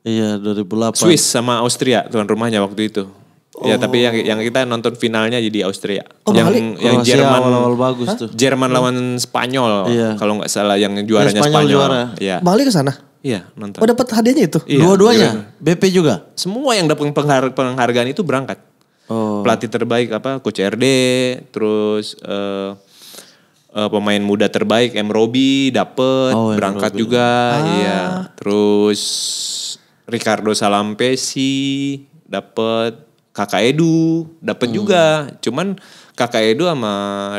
Iya 2008. Swiss sama Austria tuan rumahnya waktu itu. Iya, oh. Ya tapi yang yang kita nonton finalnya jadi Austria. Oh, yang balik. yang oh, Jerman awal-awal bagus tuh. Jerman lawan Spanyol iya. kalau nggak salah yang juaranya ya, Spanyol. Spanyol. Juara. Ya. Balik ke sana. Iya, nonton. Oh, dapat hadiahnya itu. Iya, Dua-duanya. Iya. BP juga. Semua yang dapat penghargaan itu berangkat. Oh. Pelatih terbaik apa? Coach RD, terus uh, uh, pemain muda terbaik M Robi dapet, oh, berangkat juga. Iya, ah. Iya. Terus Ricardo Salampesi, dapat Kakak Edu, dapat hmm. juga. Cuman Kakak Edu sama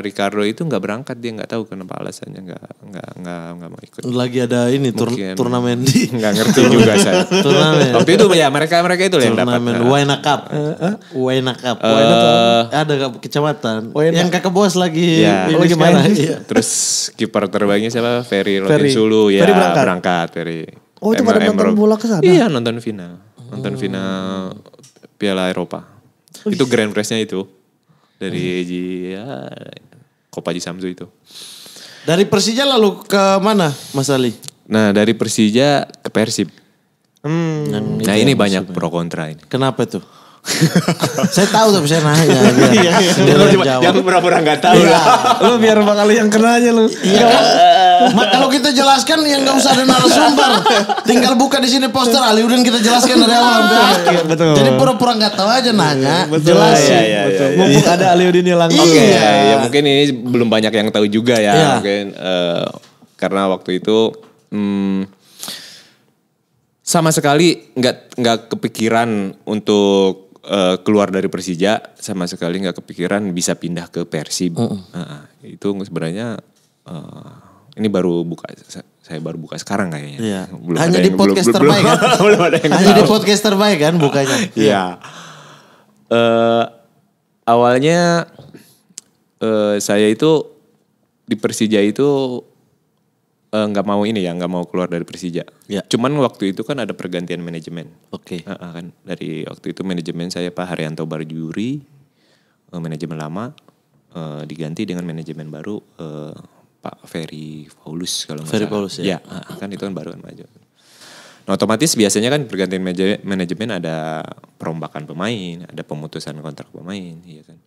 Ricardo itu nggak berangkat dia nggak tahu kenapa alasannya nggak nggak nggak nggak mau ikut. Lagi ada ini tur Mungkin turnamen di nggak ngerti juga saya. turnamen. tapi itu ya mereka mereka itu yang dapat. Turnamen nah. Wayna Cup. Eh, eh? Wayna Cup. Uh, ada kecamatan. Wayna. Yang kakak bos lagi ya. gimana? main. Iya. Terus kiper terbangnya siapa? Ferry Rotinsulu ya berangkat. berangkat Ferry. Oh itu pada nonton bola ke sana? Iya nonton final. Oh. Nonton final Piala Eropa. Uish. Itu grand prize-nya itu. Dari Eji ya, Kopaji Samsu itu. Dari Persija lalu ke mana Mas Ali? Nah dari Persija ke Persib. Hmm. Nah, ini banyak pro kontra ini. Kenapa tuh? saya tahu tapi saya nanya. Iya, iya. Jangan pura-pura gak tahu lah. Iya. Lu biar bakal yang kena aja lu. Iya. Mak, kalau kita jelaskan yang nggak usah ada narasumber, tinggal buka di sini poster Aliudin kita jelaskan dari awal sampai ah, iya, Jadi pura-pura nggak tahu aja nanya, iya, betul, jelasin. ya, ya, iya, betul. Iya, Mumpung ada yang langsung. Okay, ya, ya, mungkin ini belum banyak yang tahu juga ya. ya. Mungkin uh, karena waktu itu hmm, sama sekali nggak nggak kepikiran untuk uh, keluar dari Persija sama sekali nggak kepikiran bisa pindah ke Persib. Uh -uh. Nah, itu sebenarnya uh, ini baru buka saya baru buka sekarang kayaknya. Iya. Belum Hanya di podcast belum, terbaik belum, kan? belum Hanya di podcast terbaik kan bukanya. Iya. uh, awalnya uh, saya itu di Persija itu eh, nggak uh, mau ini ya nggak mau keluar dari Persija. Ya. Cuman waktu itu kan ada pergantian manajemen. Oke. Okay. uh, kan dari waktu itu manajemen saya Pak Haryanto Barjuri uh, manajemen lama uh, diganti dengan manajemen baru uh, Pak Ferry Paulus kalau nggak salah. Ferry Paulus ya. ya ah, ah. kan itu kan baru kan maju. Nah, otomatis biasanya kan pergantian manajemen ada perombakan pemain, ada pemutusan kontrak pemain, iya kan.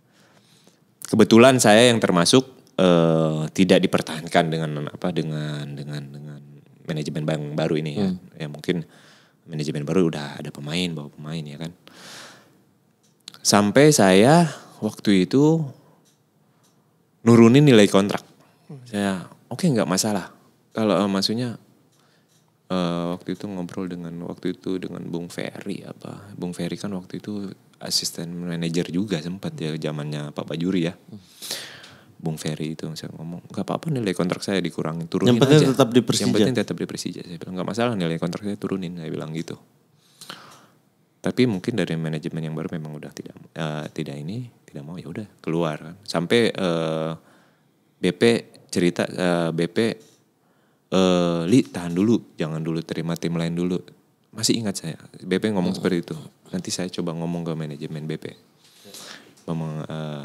Kebetulan saya yang termasuk eh, tidak dipertahankan dengan apa dengan dengan dengan manajemen bank baru ini ya. Hmm. Ya mungkin manajemen baru udah ada pemain, bawa pemain ya kan. Sampai saya waktu itu nurunin nilai kontrak saya oke okay, nggak masalah. Kalau uh, maksudnya uh, waktu itu ngobrol dengan waktu itu dengan Bung Ferry apa Bung Ferry kan waktu itu asisten manajer juga sempat ya zamannya Pak Bajuri ya. Hmm. Bung Ferry itu saya ngomong nggak apa-apa nilai kontrak saya dikurangin turunin yang penting aja. tetap di Persija yang penting tetap di Persija saya bilang nggak masalah nilai kontrak saya turunin saya bilang gitu tapi mungkin dari manajemen yang baru memang udah tidak uh, tidak ini tidak mau ya udah keluar kan sampai uh, BP cerita uh, eh, BP uh, eh, Li tahan dulu, jangan dulu terima tim lain dulu. Masih ingat saya, BP ngomong seperti itu. Nanti saya coba ngomong ke manajemen BP. Ngomong uh,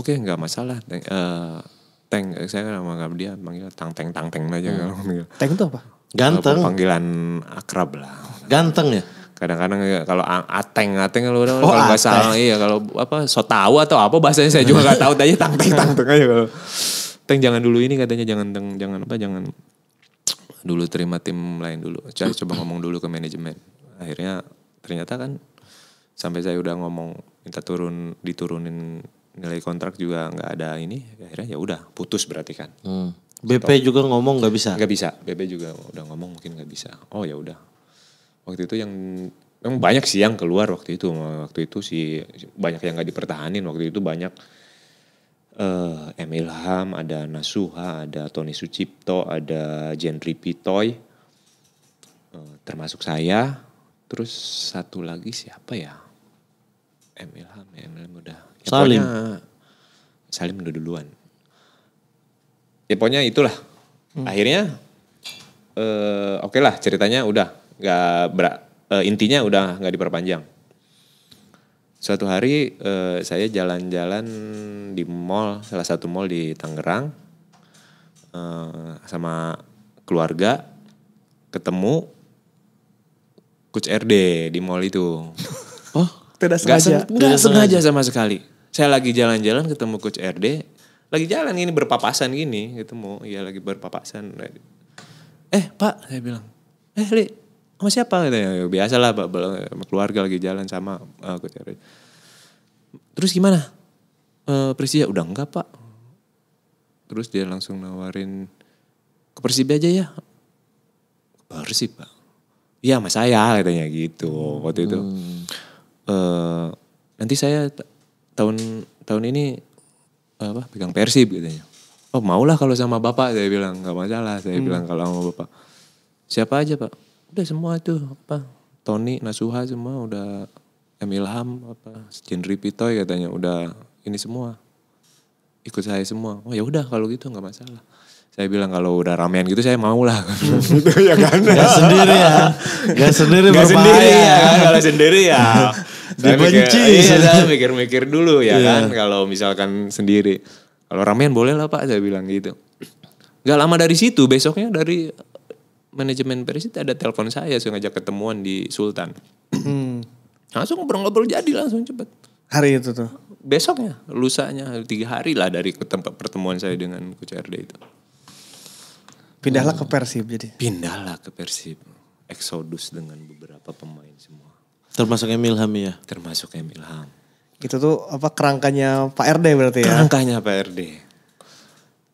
oke okay, nggak masalah. Uh, teng saya kan sama dia manggil tang teng tang teng aja hmm. kalau manggil. Teng itu apa? Ganteng. panggilan akrab lah. Ganteng ya. Kadang-kadang ya, kalau ateng ateng kalau udah oh, kalau nggak salah iya kalau apa so tahu atau apa bahasanya saya juga nggak tahu tanya tang teng tang teng aja kalau. Teng jangan dulu ini katanya jangan teng jangan apa jangan dulu terima tim lain dulu. Saya coba ngomong dulu ke manajemen. Akhirnya ternyata kan sampai saya udah ngomong minta turun diturunin nilai kontrak juga nggak ada ini akhirnya ya udah putus berarti kan hmm. BP juga ngomong nggak bisa nggak bisa BP juga udah ngomong mungkin nggak bisa oh ya udah waktu itu yang banyak sih yang keluar waktu itu waktu itu sih banyak yang nggak dipertahanin waktu itu banyak uh, eh, M Ilham, ada Nasuha, ada Tony Sucipto, ada Jendri Pitoy, uh, termasuk saya. Terus satu lagi siapa ya? M Ilham, ya, M Ilham udah. Ya, Salim. Pokoknya, Salim udah duluan. Ya pokoknya itulah. Hmm. Akhirnya uh, oke okay lah ceritanya udah Gak berat. uh, intinya udah nggak diperpanjang suatu hari uh, saya jalan-jalan di mall salah satu mall di Tangerang uh, sama keluarga ketemu coach RD di mall itu. Oh, tidak sengaja. tidak sen sengaja sama sekali. Saya lagi jalan-jalan ketemu coach RD, lagi jalan ini berpapasan gini ketemu, ya lagi berpapasan. Eh, Pak, saya bilang. Eh, Li, sama siapa gitu ya, biasa lah sama keluarga lagi jalan sama eh, aku cari terus gimana e, eh, Persija udah enggak pak terus dia langsung nawarin ke Persib aja ya ke Persib pak iya sama saya katanya gitu waktu itu hmm. e, nanti saya tahun tahun ini apa pegang Persib katanya oh maulah kalau sama bapak saya bilang nggak masalah saya hmm. bilang kalau sama bapak siapa aja pak udah semua itu apa Tony Nasuha semua udah Emilham apa Jendri Pitoy katanya udah ini semua ikut saya semua oh ya udah kalau gitu nggak masalah saya bilang kalau udah ramean gitu saya mau lah gitu ya kan gak sendiri ya gak sendiri gak sendiri ya kalau sendiri ya dibenci iya, saya mikir-mikir dulu ya yeah. kan kalau misalkan sendiri kalau ramean boleh lah pak saya bilang gitu Gak lama dari situ besoknya dari manajemen Persib ada telepon saya saya ngajak ketemuan di Sultan hmm. langsung ngobrol-ngobrol jadi langsung cepet hari itu tuh besoknya lusanya tiga hari lah dari tempat pertemuan saya dengan RD itu pindahlah hmm. ke Persib jadi pindahlah ke Persib eksodus dengan beberapa pemain semua termasuk Emil Ham ya termasuk Emil Ham itu tuh apa kerangkanya Pak RD berarti ya kerangkanya Pak RD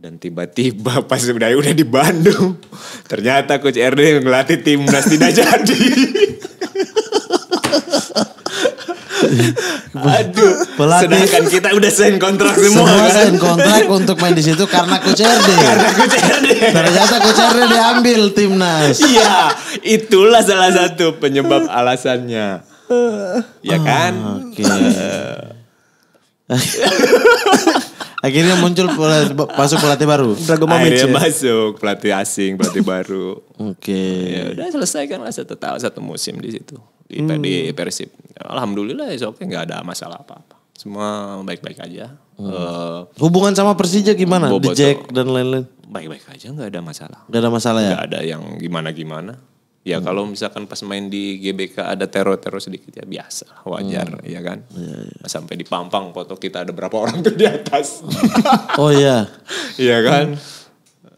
dan tiba-tiba pas sebenarnya udah di Bandung ternyata coach RD ngelatih timnas tidak jadi Aduh, pelatih. sedangkan kita udah sign kontrak semua, semua kan? sign kontrak untuk main di situ karena coach RD. karena coach RD. Ternyata coach RD diambil timnas. Iya, itulah salah satu penyebab alasannya. Ya kan? Ah, oke. Okay. Akhirnya muncul pelatih, masuk pelatih baru. Drago Akhirnya ya? masuk pelatih asing, pelatih baru. Oke. Okay. Ya udah selesai kan lah satu tahun satu musim di situ di, hmm. di Persib. Alhamdulillah ya oke nggak ada masalah apa-apa. Semua baik-baik aja. Hmm. Uh, Hubungan sama Persija gimana? Dejek Jack dan lain-lain. Baik-baik aja nggak ada masalah. Nggak ada masalah ya? Nggak ada yang gimana-gimana. Ya hmm. kalau misalkan pas main di GBK ada teror-teror sedikit ya biasa, wajar hmm. ya kan. Ya, ya. Sampai di Pampang foto kita ada berapa orang tuh di atas. oh iya. Iya kan. Hmm.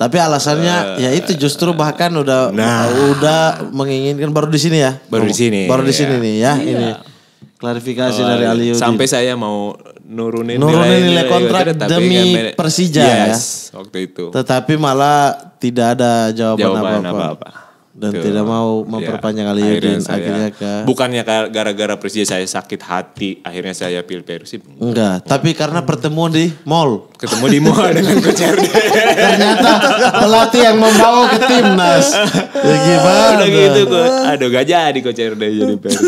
Tapi alasannya uh, ya itu justru eh, bahkan udah nah. udah menginginkan baru di sini ya. Baru di sini. Baru di sini ya. nih ya iya. ini. Klarifikasi oh, dari iya. Aliudin Sampai saya mau nurunin, nurunin nilai, nilai kontrak nilai, demi Persija ya? yes, ya. Waktu itu. Tetapi malah tidak ada jawaban apa-apa dan ke tidak mau iya. memperpanjang ya, Aliuddin akhirnya, akhirnya ke bukannya gara-gara Persija saya sakit hati akhirnya saya pilih Persib enggak, enggak. tapi karena pertemuan di mall ketemu di mall dengan Coach ternyata pelatih yang membawa ke timnas ya gimana udah gitu kok aduh gak jadi Coach jadi Persib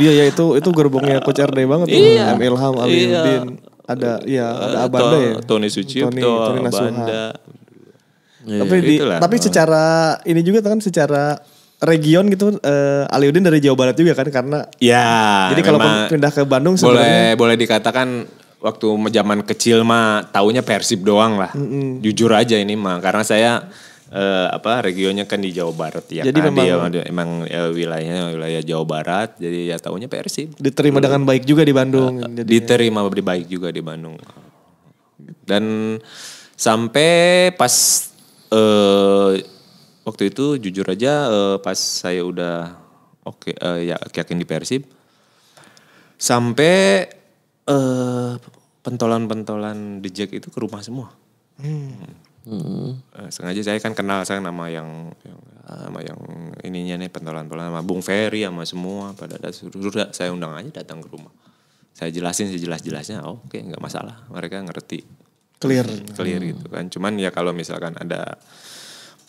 iya ya itu itu gerbongnya Coach RD banget iya. Ilham Ali iya. ada ya ada eh, Abanda ya Tony Sucipto Tony, Tony Abanda Ya, tapi ya, di, itulah. tapi secara ini juga kan secara region gitu uh, Aliudin dari Jawa Barat juga kan karena ya jadi kalau pindah ke Bandung boleh boleh dikatakan waktu zaman kecil mah taunya Persib doang lah mm -hmm. jujur aja ini mah karena saya uh, apa regionnya kan di Jawa Barat ya jadi kan, memang dia, emang ya, wilayahnya wilayah Jawa Barat jadi ya taunya Persib diterima hmm. dengan baik juga di Bandung uh, eh, lebih diterima baik juga di Bandung dan sampai pas uh, waktu itu jujur aja uh, pas saya udah oke okay, uh, eh, ya yakin di Persib sampai uh, pentolan-pentolan di Jack itu ke rumah semua. Hmm. Hmm. sengaja saya kan kenal saya nama kan yang, yang sama yang ininya nih pentolan-pentolan sama Bung Ferry sama semua pada sudah saya undang aja datang ke rumah. Saya jelasin sejelas-jelasnya, oke okay, nggak masalah. Mereka ngerti clear clear hmm. gitu kan cuman ya kalau misalkan ada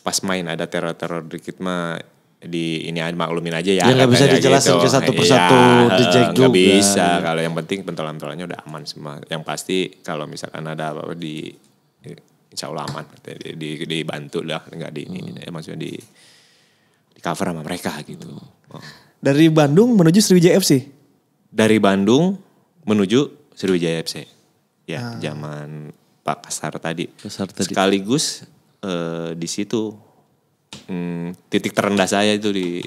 pas main ada teror-teror dikit mah di ini maklumin aja ya. Ya nggak bisa dijelasin gitu. ke satu iya, persatu, ya, dijek juga. bisa. Kalau yang penting pentolan-pentolannya udah aman semua. Yang pasti kalau misalkan ada apa-apa di Insya Allah aman. Di, di, dibantu lah, nggak di ini, hmm. Eh, maksudnya di, di cover sama mereka gitu. Hmm. Dari Bandung menuju Sriwijaya FC. Dari Bandung menuju Sriwijaya FC. Ya, ah. zaman Pak Kasar tadi. Kasar tadi. Sekaligus eh, di situ hmm, titik terendah saya itu di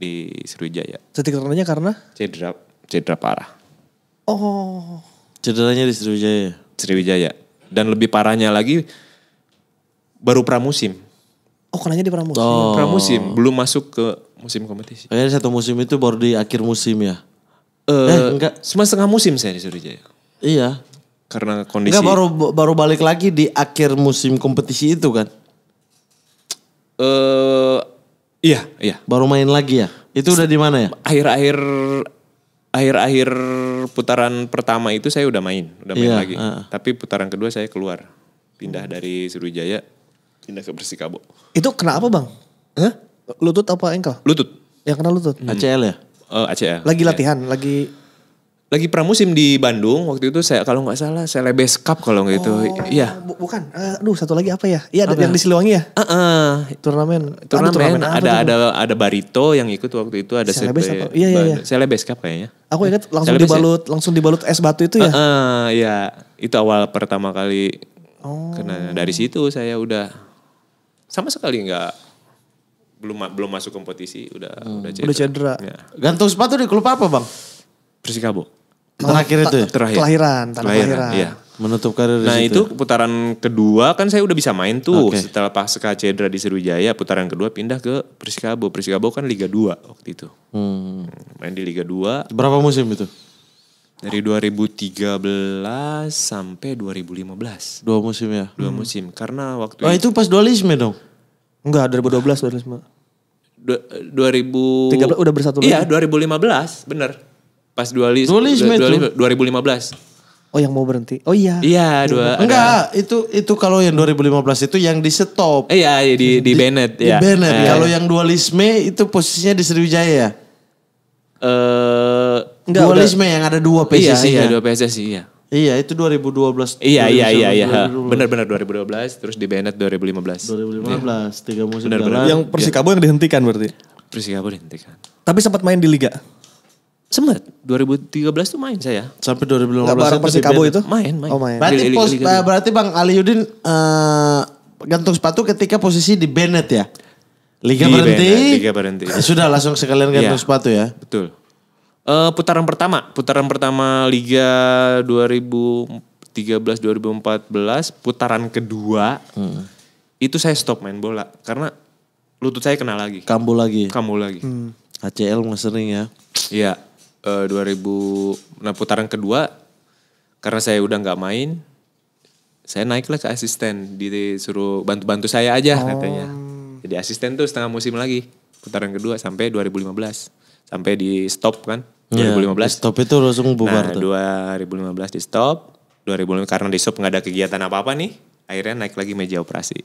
di Sriwijaya. Titik terendahnya karena? Cedera, cedera parah. Oh. Cederanya di Sriwijaya. Sriwijaya. Dan lebih parahnya lagi baru pramusim. Oh, kenanya di pramusim. Oh. Pramusim, belum masuk ke musim kompetisi. Kayaknya satu musim itu baru di akhir musim ya. Uh, eh, enggak. Cuma setengah musim saya di Sriwijaya. Iya karena kondisi. Enggak baru baru balik lagi di akhir musim kompetisi itu kan? Eh uh, iya, iya. Baru main lagi ya? Itu udah di mana ya? Akhir-akhir akhir-akhir putaran pertama itu saya udah main, udah main iya, lagi. Uh. Tapi putaran kedua saya keluar. Pindah dari Sriwijaya pindah ke Persikabo. Itu kenapa, Bang? huh? Lutut apa engkel? Lutut. Yang kena lutut. Hmm. ACL ya? Uh, eh, ACL. Lagi iya. latihan, yeah. lagi lagi pramusim di Bandung waktu itu saya kalau nggak salah saya lebes Cup kalau gitu oh, iya bu, bukan uh, aduh satu lagi apa ya iya ada yang di Siliwangi ya uh, uh. turnamen turnamen, aduh, turnamen ada ada ada, ada Barito yang ikut waktu itu ada lebes apa? iya iya, iya, saya lebes Cup kayaknya aku ingat langsung Celebes ya? dibalut ya. langsung dibalut es batu itu ya uh, uh, ya itu awal pertama kali oh. kena dari situ saya udah sama sekali nggak belum belum masuk kompetisi udah hmm. udah cedera, udah cedera. Ya. gantung sepatu di klub apa bang Persikabo Oh, Terakhir itu ya? Terakhir. Kelahiran, tanah kelahiran. kelahiran. Iya. Menutup karir Nah situ. itu ya? putaran kedua kan saya udah bisa main tuh. Okay. Setelah pas Cedra di Sriwijaya, putaran kedua pindah ke Persikabo. Persikabo kan Liga 2 waktu itu. Hmm. hmm. Main di Liga 2. Berapa musim itu? Dari 2013 sampai 2015. Dua musim ya? Dua hmm. musim. Karena waktu oh, itu... itu pas dualisme dong? Enggak, 2012 dualisme. Du 2000... 13, udah bersatu iya, lagi? Iya, 2015, bener. Pas dualis. Dualis, ribu dualis 2015. Oh yang mau berhenti. Oh iya. Iya, dua. Enggak, ada. itu itu kalau yang 2015 itu yang di stop. iya, iya di di, di Bennett di, ya. Di Bennett. Eh, kalau iya. yang dualisme itu posisinya di Sriwijaya. Ya? Eh uh, enggak dualisme udah. yang ada dua PSSI. Iya, iya, iya, dua PSSI, iya. Iya, itu 2012. Iya, 2012, iya, iya, iya. Benar-benar 2012, terus di Bennett 2015. 2015, ya. tiga musim Benar-benar. Yang Persikabo ya. yang dihentikan berarti. Persikabo dihentikan. Tapi sempat main di liga. Sempat 2013 tuh main saya. Sampai 2015 Gak persi Persikabo itu? Main, main. Oh, main. Berarti, pos, eh, berarti Bang Ali Yudin uh, eh, gantung sepatu ketika posisi di Bennett ya? Liga di berhenti. Bennett, Liga berhenti. Eh, sudah langsung sekalian iya. gantung ya, sepatu ya. Betul. Uh, putaran pertama, putaran pertama Liga 2013 2014, putaran kedua. Hmm. Itu saya stop main bola karena lutut saya kena lagi. Kambuh lagi. Kambuh lagi. Hmm. ACL masih sering ya. Iya. 2000 eh, nah putaran kedua karena saya udah nggak main saya naiklah ke asisten disuruh bantu-bantu saya aja oh. katanya jadi asisten tuh setengah musim lagi putaran kedua sampai 2015 sampai di stop kan 2015 ya, stop itu langsung bubar nah, tuh 2015 di stop 2015 karena di stop nggak ada kegiatan apa apa nih akhirnya naik lagi meja operasi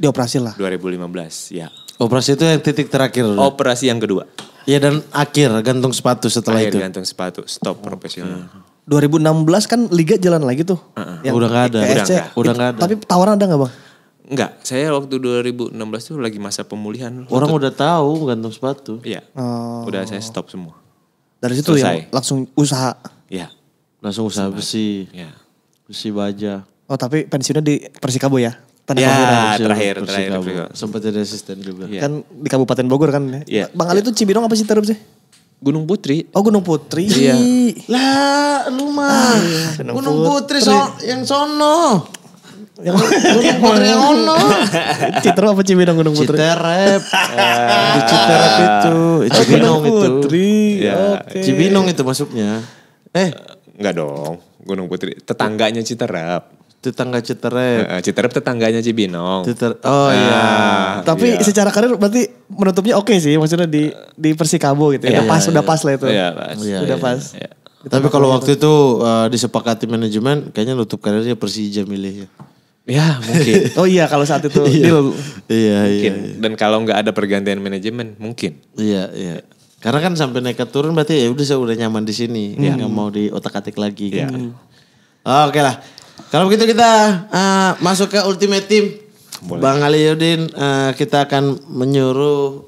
dioperasi lah. 2015, ya. Operasi itu yang titik terakhir. Operasi yang kedua. Ya dan akhir gantung sepatu setelah akhir itu. gantung sepatu, stop oh, profesional. Okay. 2016 kan liga jalan lagi tuh. Uh-uh. udah gak ada. udah nggak udah gak ada. Tapi tawaran ada gak bang? Enggak, saya waktu 2016 tuh lagi masa pemulihan. Orang udah tahu gantung sepatu. Iya. Oh. Udah saya stop semua. Dari situ ya, Selesai. ya langsung usaha. Iya. Langsung usaha besi. Iya. Besi baja. Oh tapi pensiunnya di Persikabo ya? Tanah ya, Kelahiran. Ya, terakhir, terakhir. Sempat jadi asisten juga. Ya. Kan di Kabupaten Bogor kan ya. Iya. Bang Ali itu ya. Cibinong apa sih terus sih? Gunung Putri. Oh Gunung Putri. Iya. Lah lu mah. Ah, iya, Gunung, Gunung Putri, Putri. So, yang sono. Yang Gunung Putri yang sono. Citer apa Cibinong Gunung Putri? Citerep. Eh, di Citerep itu. Cibinong itu. Putri. Ya. Okay. Cibinong itu iya. masuknya. Eh. Enggak dong. Gunung Putri. Tetangganya Citerep. Tetangga Citerep. Citerep tetangganya Cibinong. Citer oh uh, iya. Tapi iya. secara karir berarti menutupnya oke okay sih maksudnya di di Persikabo gitu. Ya. Iya, pas, iya. udah pas lah itu. Iya, pas. Iya, udah iya, pas. Iya. Tapi kalau waktu itu, uh, disepakati manajemen kayaknya nutup karirnya Persija milih ya. Ya mungkin. oh iya kalau saat itu iya. iya, Iya mungkin. iya. Dan kalau nggak ada pergantian manajemen mungkin. Iya iya. Karena kan sampai naik ke turun berarti ya udah saya udah nyaman di sini, iya. nggak hmm. mau di otak atik lagi. Iya. Kan. Oke okay lah. Kalau begitu kita uh, masuk ke ultimate team. Boleh. Bang Ali Yudin, uh, eh, kita akan menyuruh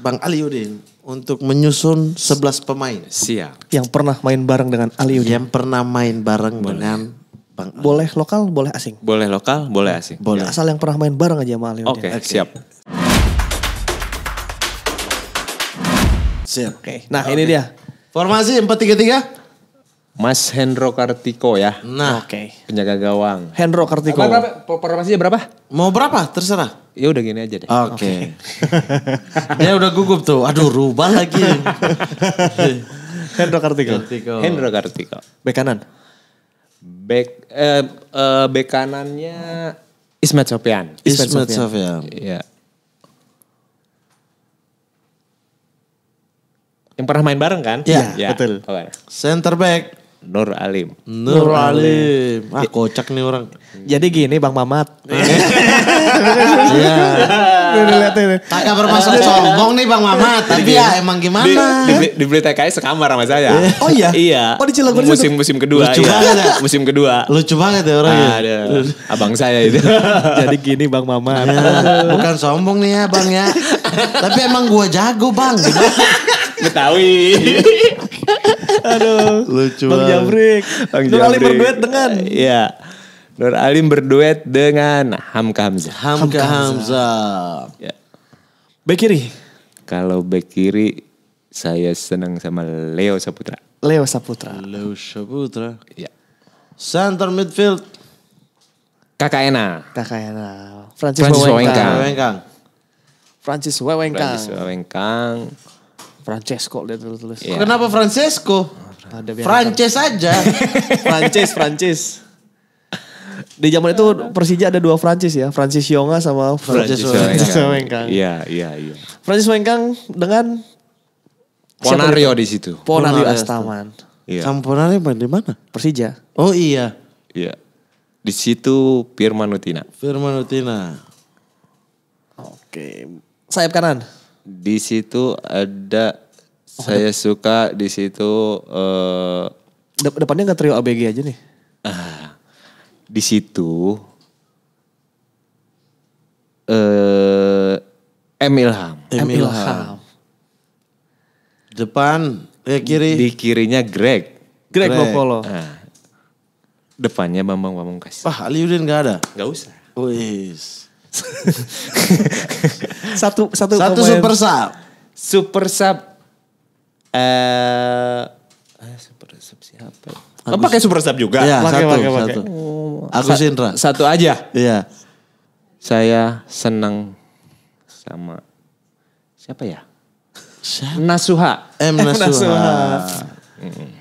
Bang Ali Yudin untuk menyusun 11 pemain. Siap. Yang pernah main bareng dengan Ali Yudin. Yang pernah main bareng Boleh. dengan Bang Ali. Boleh lokal, boleh asing. Boleh lokal, boleh asing. Boleh. Asal yang pernah main bareng aja sama Ali Yudin. Oke, okay, okay. siap. Siap. Oke. Okay. Nah, okay. ini dia. Formasi 433. Mas Hendro Kartiko ya. Nah, oke. Okay. Penjaga gawang. Hendro Kartiko. Apa, berapa, formasinya berapa? Mau berapa? Terserah. Ya udah gini aja deh. Oke. Okay. Okay. Dia udah gugup tuh. Aduh, rubah lagi. Hendro Kartiko. Kartiko. Hendro Kartiko. Bek kanan. Bek eh, uh, bek kanannya Ismet Sofyan. Ismet Sofyan. Iya. Yang pernah main bareng kan? Iya, ya. betul. Okay. Center back. Nur Alim. Nur, Alim. Ah iya. kocak nih orang. Jadi gini Bang Mamat. Iya. Kagak iya. bermaksud sombong nih Bang Mamat. Tapi ya emang gimana? dibeli, TKI sekamar sama saya. Oh iya? Iya. Oh di Cilegon Musim, musim kedua. Lucu iya. banget ya. Musim kedua. Lucu banget ya orang Ada. ya. Ah, abang saya itu. Jadi gini Bang Mamat. bukan sombong nih ya Bang ya. Tapi emang gua jago Bang. Betawi. Aduh. Lucu Bang Jabrik. Bang Nur Alim berduet dengan. Iya. Nur Alim berduet dengan Hamka Hamzah. Hamka, Hamzah. Hamza. Ya. Back kiri. Kalau back kiri saya senang sama Leo Saputra. Leo Saputra. Leo Saputra. Ya. Center midfield. Kakak Ena. Kakak Ena. Francis, Francis Wawengkang. Francis Wewengkang. Francis Wewengkang. Francesco dia tulis. tulis. Iya. Yeah. Kenapa Francesco? Oh, ada Frances aja. Frances, Frances. Di zaman itu Persija ada dua Francis ya, Francis Yonga sama Francis Wengkang. Iya, iya, iya. Francis Wengkang dengan Ponario di situ. Ponario, Astaman. Iya. Sama Ponario di mana? Persija. Oh iya. Iya. Di situ Firman Utina. Firman Utina. Oke. Sayap kanan di situ ada oh, saya suka di situ uh, Dep- depannya nggak trio ABG aja nih. Uh, di situ eh uh, M Ilham. M Ilham. Depan ya kiri. Di kirinya Greg. Greg, Greg. Bokolo. Ah. depannya Bambang Kasih Wah, Aliudin nggak ada? nggak usah. Wis. satu satu satu super sub. Super sub. Eh uh, super sub siapa? Kamu ya? oh, pakai super sub juga? Iya, pake, satu, pake, satu. Pake. Oh, Aku Sa Satu aja. Iya. Saya senang sama siapa ya? Siapa? Nasuha. M Nasuha.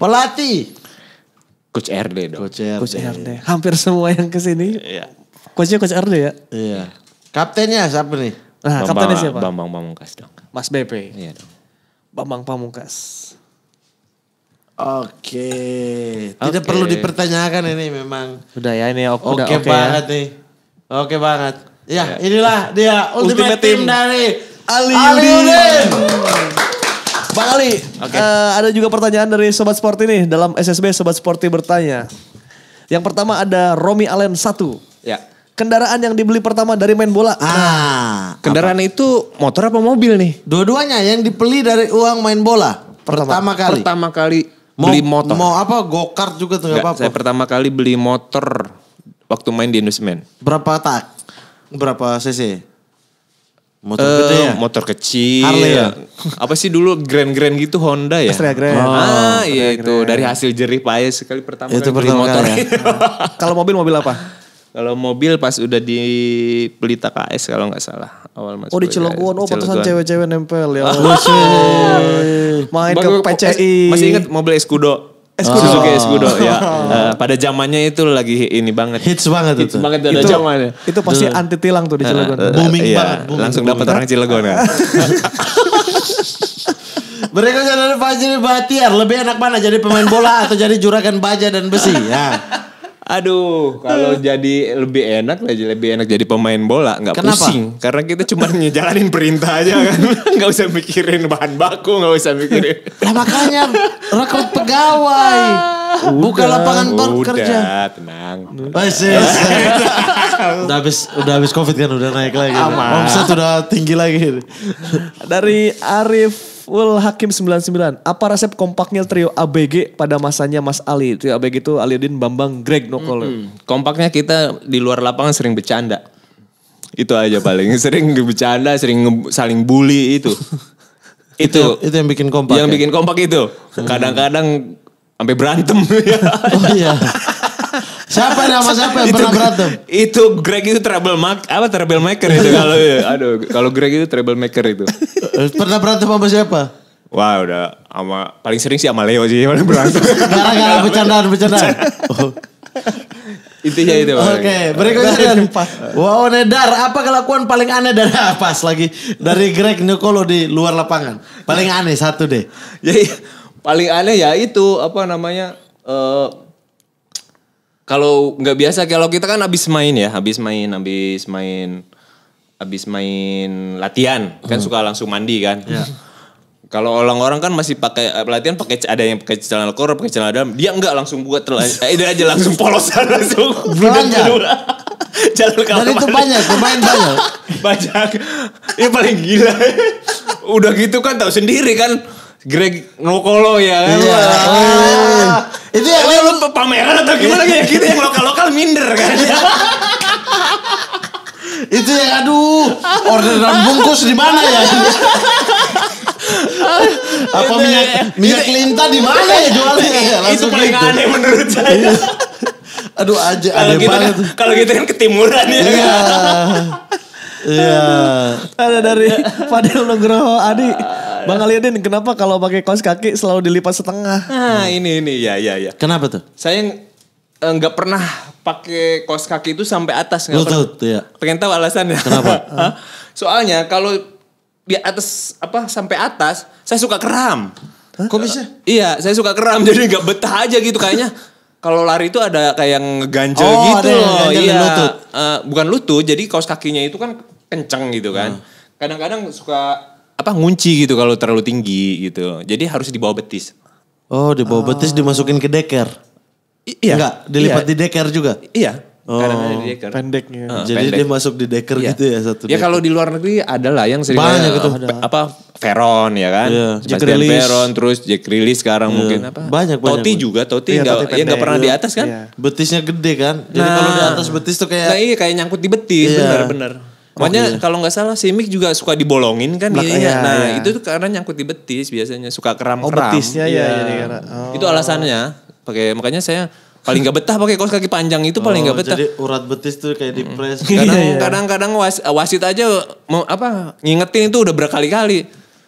Pelatih. Coach RD dong. Coach RD. Coach RD. Hampir semua yang kesini. Iya. Coachnya Coach RD ya? Iya. Kaptennya siapa nih? Nah, Bambang, kaptennya siapa? Bambang Pamungkas dong. Mas BP. Iya dong. Bambang Pamungkas. Oke, okay. tidak perlu dipertanyakan ini memang. Sudah ya ini oke okay, ya. okay banget ya. nih. Oke okay banget. Ya, ya. inilah dia ultimate, ultimate team, dari Ali Udin. Bang Ali, okay. uh, eh, ada juga pertanyaan dari Sobat Sport ini dalam SSB Sobat Sporty bertanya. Yang pertama ada Romi Allen satu. Ya kendaraan yang dibeli pertama dari main bola. Ah, nah, kendaraan apa? itu motor apa mobil nih? Dua-duanya yang dibeli dari uang main bola. Pertama, pertama kali. Pertama kali mau, beli motor. Mau apa? Gokart juga tuh apa-apa. Saya pertama kali beli motor waktu main di Indosmen. Berapa tak? Berapa cc? Motor uh, ya? Motor kecil. Harley ya? apa sih dulu grand-grand gitu Honda ya? Astrea Grand. Oh, ah, iya itu. Dari hasil jerih payah sekali pertama itu kali pertama beli motor. Ya. Kalau mobil, mobil apa? Kalau mobil pas udah di Pelita KS kalau nggak salah awal masuk. Oh di Cilegon, oh pantesan cewek-cewek nempel ya. Oh, Main Bang, ke PCI. Masih ingat mobil Escudo. Escudo. Suzuki Escudo ya. Uh, pada zamannya itu lagi ini banget. Hits banget Hits itu. banget pada itu, zamannya. Itu pasti anti tilang tuh di eh, Cilegon. Uh, uh, booming iya, banget. Booming, langsung dapat orang Cilegon kan. Mereka jadi Fajri Batiar, lebih enak mana jadi pemain bola atau jadi juragan baja dan besi ya. Aduh, kalau eh. jadi lebih enak lah, lebih enak jadi pemain bola, nggak pusing. Karena kita cuma ngejalanin perintah aja kan, nggak usah mikirin bahan baku, nggak usah mikirin. Nah, makanya rekrut pegawai, ah. udah, buka lapangan pekerja. Udah, tenang. udah habis, udah habis covid kan, udah naik lagi. Aman. Omset udah tinggi lagi. Dari Arif Saiful Hakim 99. Apa resep kompaknya trio ABG pada masanya Mas Ali? Trio ABG itu Aliudin, Bambang, Greg, Nokol. Mm -hmm. Kompaknya kita di luar lapangan sering bercanda. Itu aja paling. sering bercanda, sering saling bully itu. itu. itu. Itu yang bikin kompak. Yang ya? bikin kompak itu. Kadang-kadang sampai berantem. oh iya siapa nama siapa yang itu, pernah berantem? Itu Greg itu trouble mak apa trouble maker itu kalau ya. aduh kalau Greg itu trouble maker itu. pernah berantem sama siapa? Wah udah sama paling sering sih sama Leo sih paling berantem. Gara-gara bercandaan bercandaan. Intinya itu. Oke, okay, berikutnya kan Wow Nedar, apa kelakuan paling aneh dari apa ah, lagi dari Greg Nicolo di luar lapangan? Paling aneh satu deh. Ya, ya paling aneh ya itu apa namanya? Uh, kalau nggak biasa kalau kita kan habis main ya, habis main, habis main, habis main latihan kan hmm. suka langsung mandi kan. Ya. Kalau orang-orang kan masih pakai eh, latihan pakai ada yang pakai celana kor, pakai celana dalam. Dia nggak langsung buat celana, eh, itu aja langsung polosan langsung. Banyak. Jalan Dan itu banyak, pemain banyak. banyak. Ya paling gila. Udah gitu kan tahu sendiri kan Greg Nokolo ya kan. Iya. Ah. Itu yang kan? lu pameran atau gimana kayak gitu yang lokal-lokal minder kan. Iya. itu yang aduh orderan bungkus di mana ya? Apa itu, ya, minyak minyak kelinta di mana ya jualnya? itu iya, paling gitu. aneh menurut saya. Iya. aduh aja kalau aneh gitu banget. Kan, kalau gitu kan ketimuran ya. Iya. Iya. Ada dari Fadil Nugroho Adi. Bang iya. Aliadin, kenapa kalau pakai kaos kaki selalu dilipat setengah? Nah, hmm. ini ini ya ya ya. Kenapa tuh? Saya eh, nggak pernah pakai kaos kaki itu sampai atas nggak pernah. Tuh, ya. Pengen tahu alasannya. Kenapa? Soalnya kalau di atas apa sampai atas, saya suka keram. Hah? Kok bisa? Uh, iya, saya suka keram jadi nggak betah aja gitu kayaknya. kalau lari itu ada kayak ngeganjel oh, gitu ada loh. Iya. Lutut. Uh, bukan lutut, jadi kaos kakinya itu kan kenceng gitu kan. Ah. Kadang-kadang suka apa ngunci gitu kalau terlalu tinggi gitu. Jadi harus dibawa betis. Oh, dibawa oh. betis ah. dimasukin ke deker. I iya. Enggak, dilipat iya. di deker juga. Iya. Oh, di deker. Pendeknya. Uh, Jadi pendek. dia masuk di deker iya. gitu ya satu. Ya, deker. Ya kalau di luar negeri ada lah yang sering banyak itu apa Veron ya kan. Yeah. Iya. Jack Rilis. Veron terus Jack Rilis sekarang yeah. mungkin apa? Banyak banyak. Toti juga Toti enggak iya, yeah, ya enggak pernah yeah. di iya. atas kan? Yeah. Betisnya gede kan. Jadi nah, kalau di nah. atas betis tuh kayak Nah, iya kayak nyangkut di betis benar-benar. Yeah. Bener, bener. Makanya oh, iya. kalau nggak salah si Mick juga suka dibolongin kan Belak, iya. iya, Nah, iya. itu tuh karena nyangkut di betis biasanya suka kram-kram. Oh, betisnya ya. Iya, iya, iya. Oh. Itu alasannya. Pakai makanya saya paling nggak betah pakai kaos kaki panjang itu paling oh, betah. Jadi urat betis tuh kayak di press. Kadang, iya, iya. iya. kadang was, wasit aja mau apa ngingetin itu udah berkali-kali.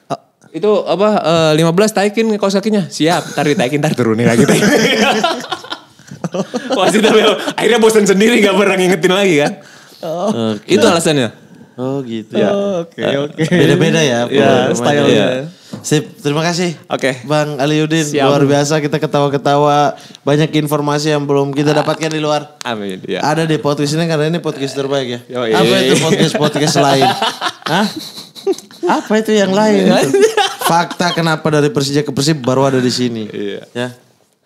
Ah. itu apa uh, eh, 15 taikin kaos kakinya. Siap, tar ditaikin tar turunin lagi. wasit akhirnya bosan sendiri gak pernah ngingetin lagi kan. Okay. Oh. Eh, itu alasannya. Oh gitu ya. Oke oh, oke. Okay, okay. Beda-beda ya. Ya style ya. Sip, terima kasih. Oke. Okay. Bang Yudin, Siap. luar biasa kita ketawa-ketawa. Banyak informasi yang belum kita ah. dapatkan di luar. Amin. Ya. Ada di podcast ini karena ini podcast terbaik ya. Yo, iya. Apa itu podcast-podcast lain? Hah? Apa itu yang lain? Iya. Fakta kenapa dari Persija ke Persib baru ada di sini. Iya. Ya.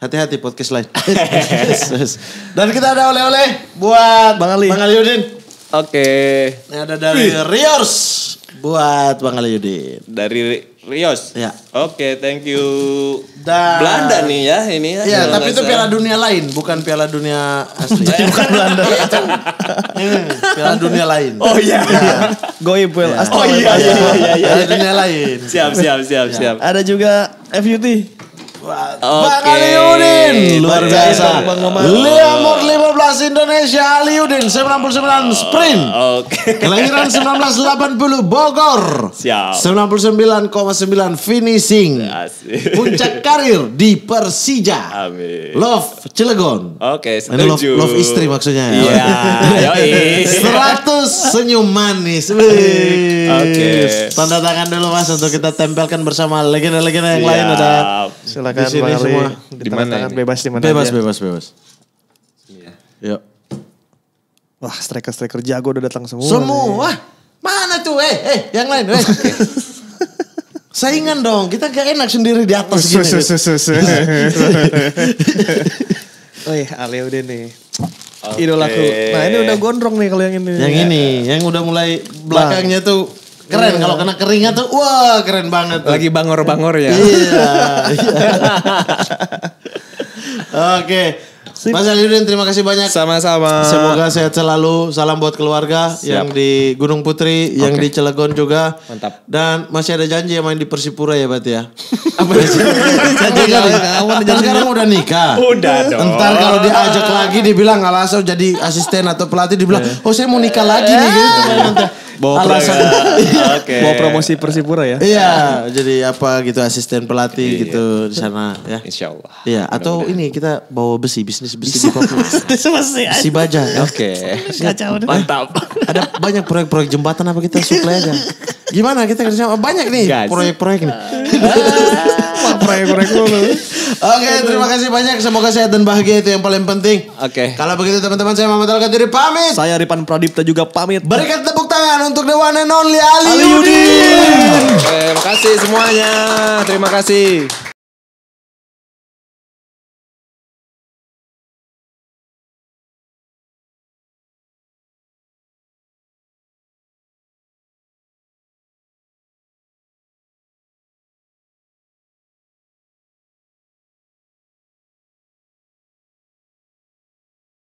Hati-hati podcast lain. Dan kita ada oleh-oleh buat Bang Ali. Bang Ali Yudin. Oke. Okay. ada dari Rios buat Bang Ali Yudi. Dari Rios. Ya. Oke, okay, thank you. Dan, Belanda nih ya ini ya. Iya, tapi itu Piala Dunia lain, bukan Piala Dunia asli. bukan Belanda. Hmm, piala Dunia lain. Oh iya. Ya. Goib iya. Oh iya iya iya iya. Piala Dunia lain. Siap siap siap ya. siap. Ada juga FUT. Okay. Bang Luar biasa. Liam lima 15 Indonesia Aliudin 99 Sprint. Oke. Okay. Kelahiran 1980 Bogor. Siap. 99,9 finishing. Asik. Puncak karir di Persija. Amin. Love Cilegon. Oke, okay, setuju. Love, love istri maksudnya ya. Yeah, iya, 100 senyum manis. Oke. Okay. Tanda tangan dulu Mas untuk kita tempelkan bersama legenda-legenda yang Siap. lain ada. Silakan silakan di sini semua. Di mana ini? Bebas di mana Bebas, bebas bebas, bebas. Iya. Yuk. Wah, striker-striker jago udah datang semua. Semua. Nih. Mana tuh? Eh, eh, yang lain, eh. Saingan dong, kita gak enak sendiri di atas gini. Su, su, su, oh iya, udah nih. Okay. Idolaku. Nah ini udah gondrong nih kalau yang ini. Yang ini, yang udah mulai belakangnya tuh Keren kalau kena keringat tuh, wah keren banget. Tuh. Lagi bangor-bangor ya. Iya. iya. Oke. Mas Alirin terima kasih banyak. Sama-sama. Semoga sehat selalu. Salam buat keluarga Siap. yang di Gunung Putri, okay. yang di Cilegon juga. Mantap. Dan masih ada janji yang main di Persipura ya berarti ya. Apa sih? janji kan sekarang udah nikah. Udah dong. Entar kalau diajak lagi dibilang alasan jadi asisten atau pelatih dibilang, eh. "Oh, saya mau nikah lagi nih." Gitu. Eh bawa ya. okay. bawa promosi Persipura ya. Iya, jadi apa gitu asisten pelatih iya. gitu di sana ya. Insya Allah. Iya, atau Mudah ini kita bawa besi bisnis besi di Papua. besi baja. Ya. Oke. Okay. Mantap. Ada banyak proyek-proyek jembatan apa kita suplai aja. Gimana kita kerja banyak nih proyek-proyek nih. Ah. proyek-proyek dulu. Oke, terima kasih banyak. Semoga sehat dan bahagia itu yang paling penting. Oke. Okay. Kalau begitu teman-teman saya Muhammad diri pamit. Saya Ripan Pradipta juga pamit. Berikan tepuk tangan untuk the one and only Ali, Yudin. terima kasih semuanya. Terima kasih.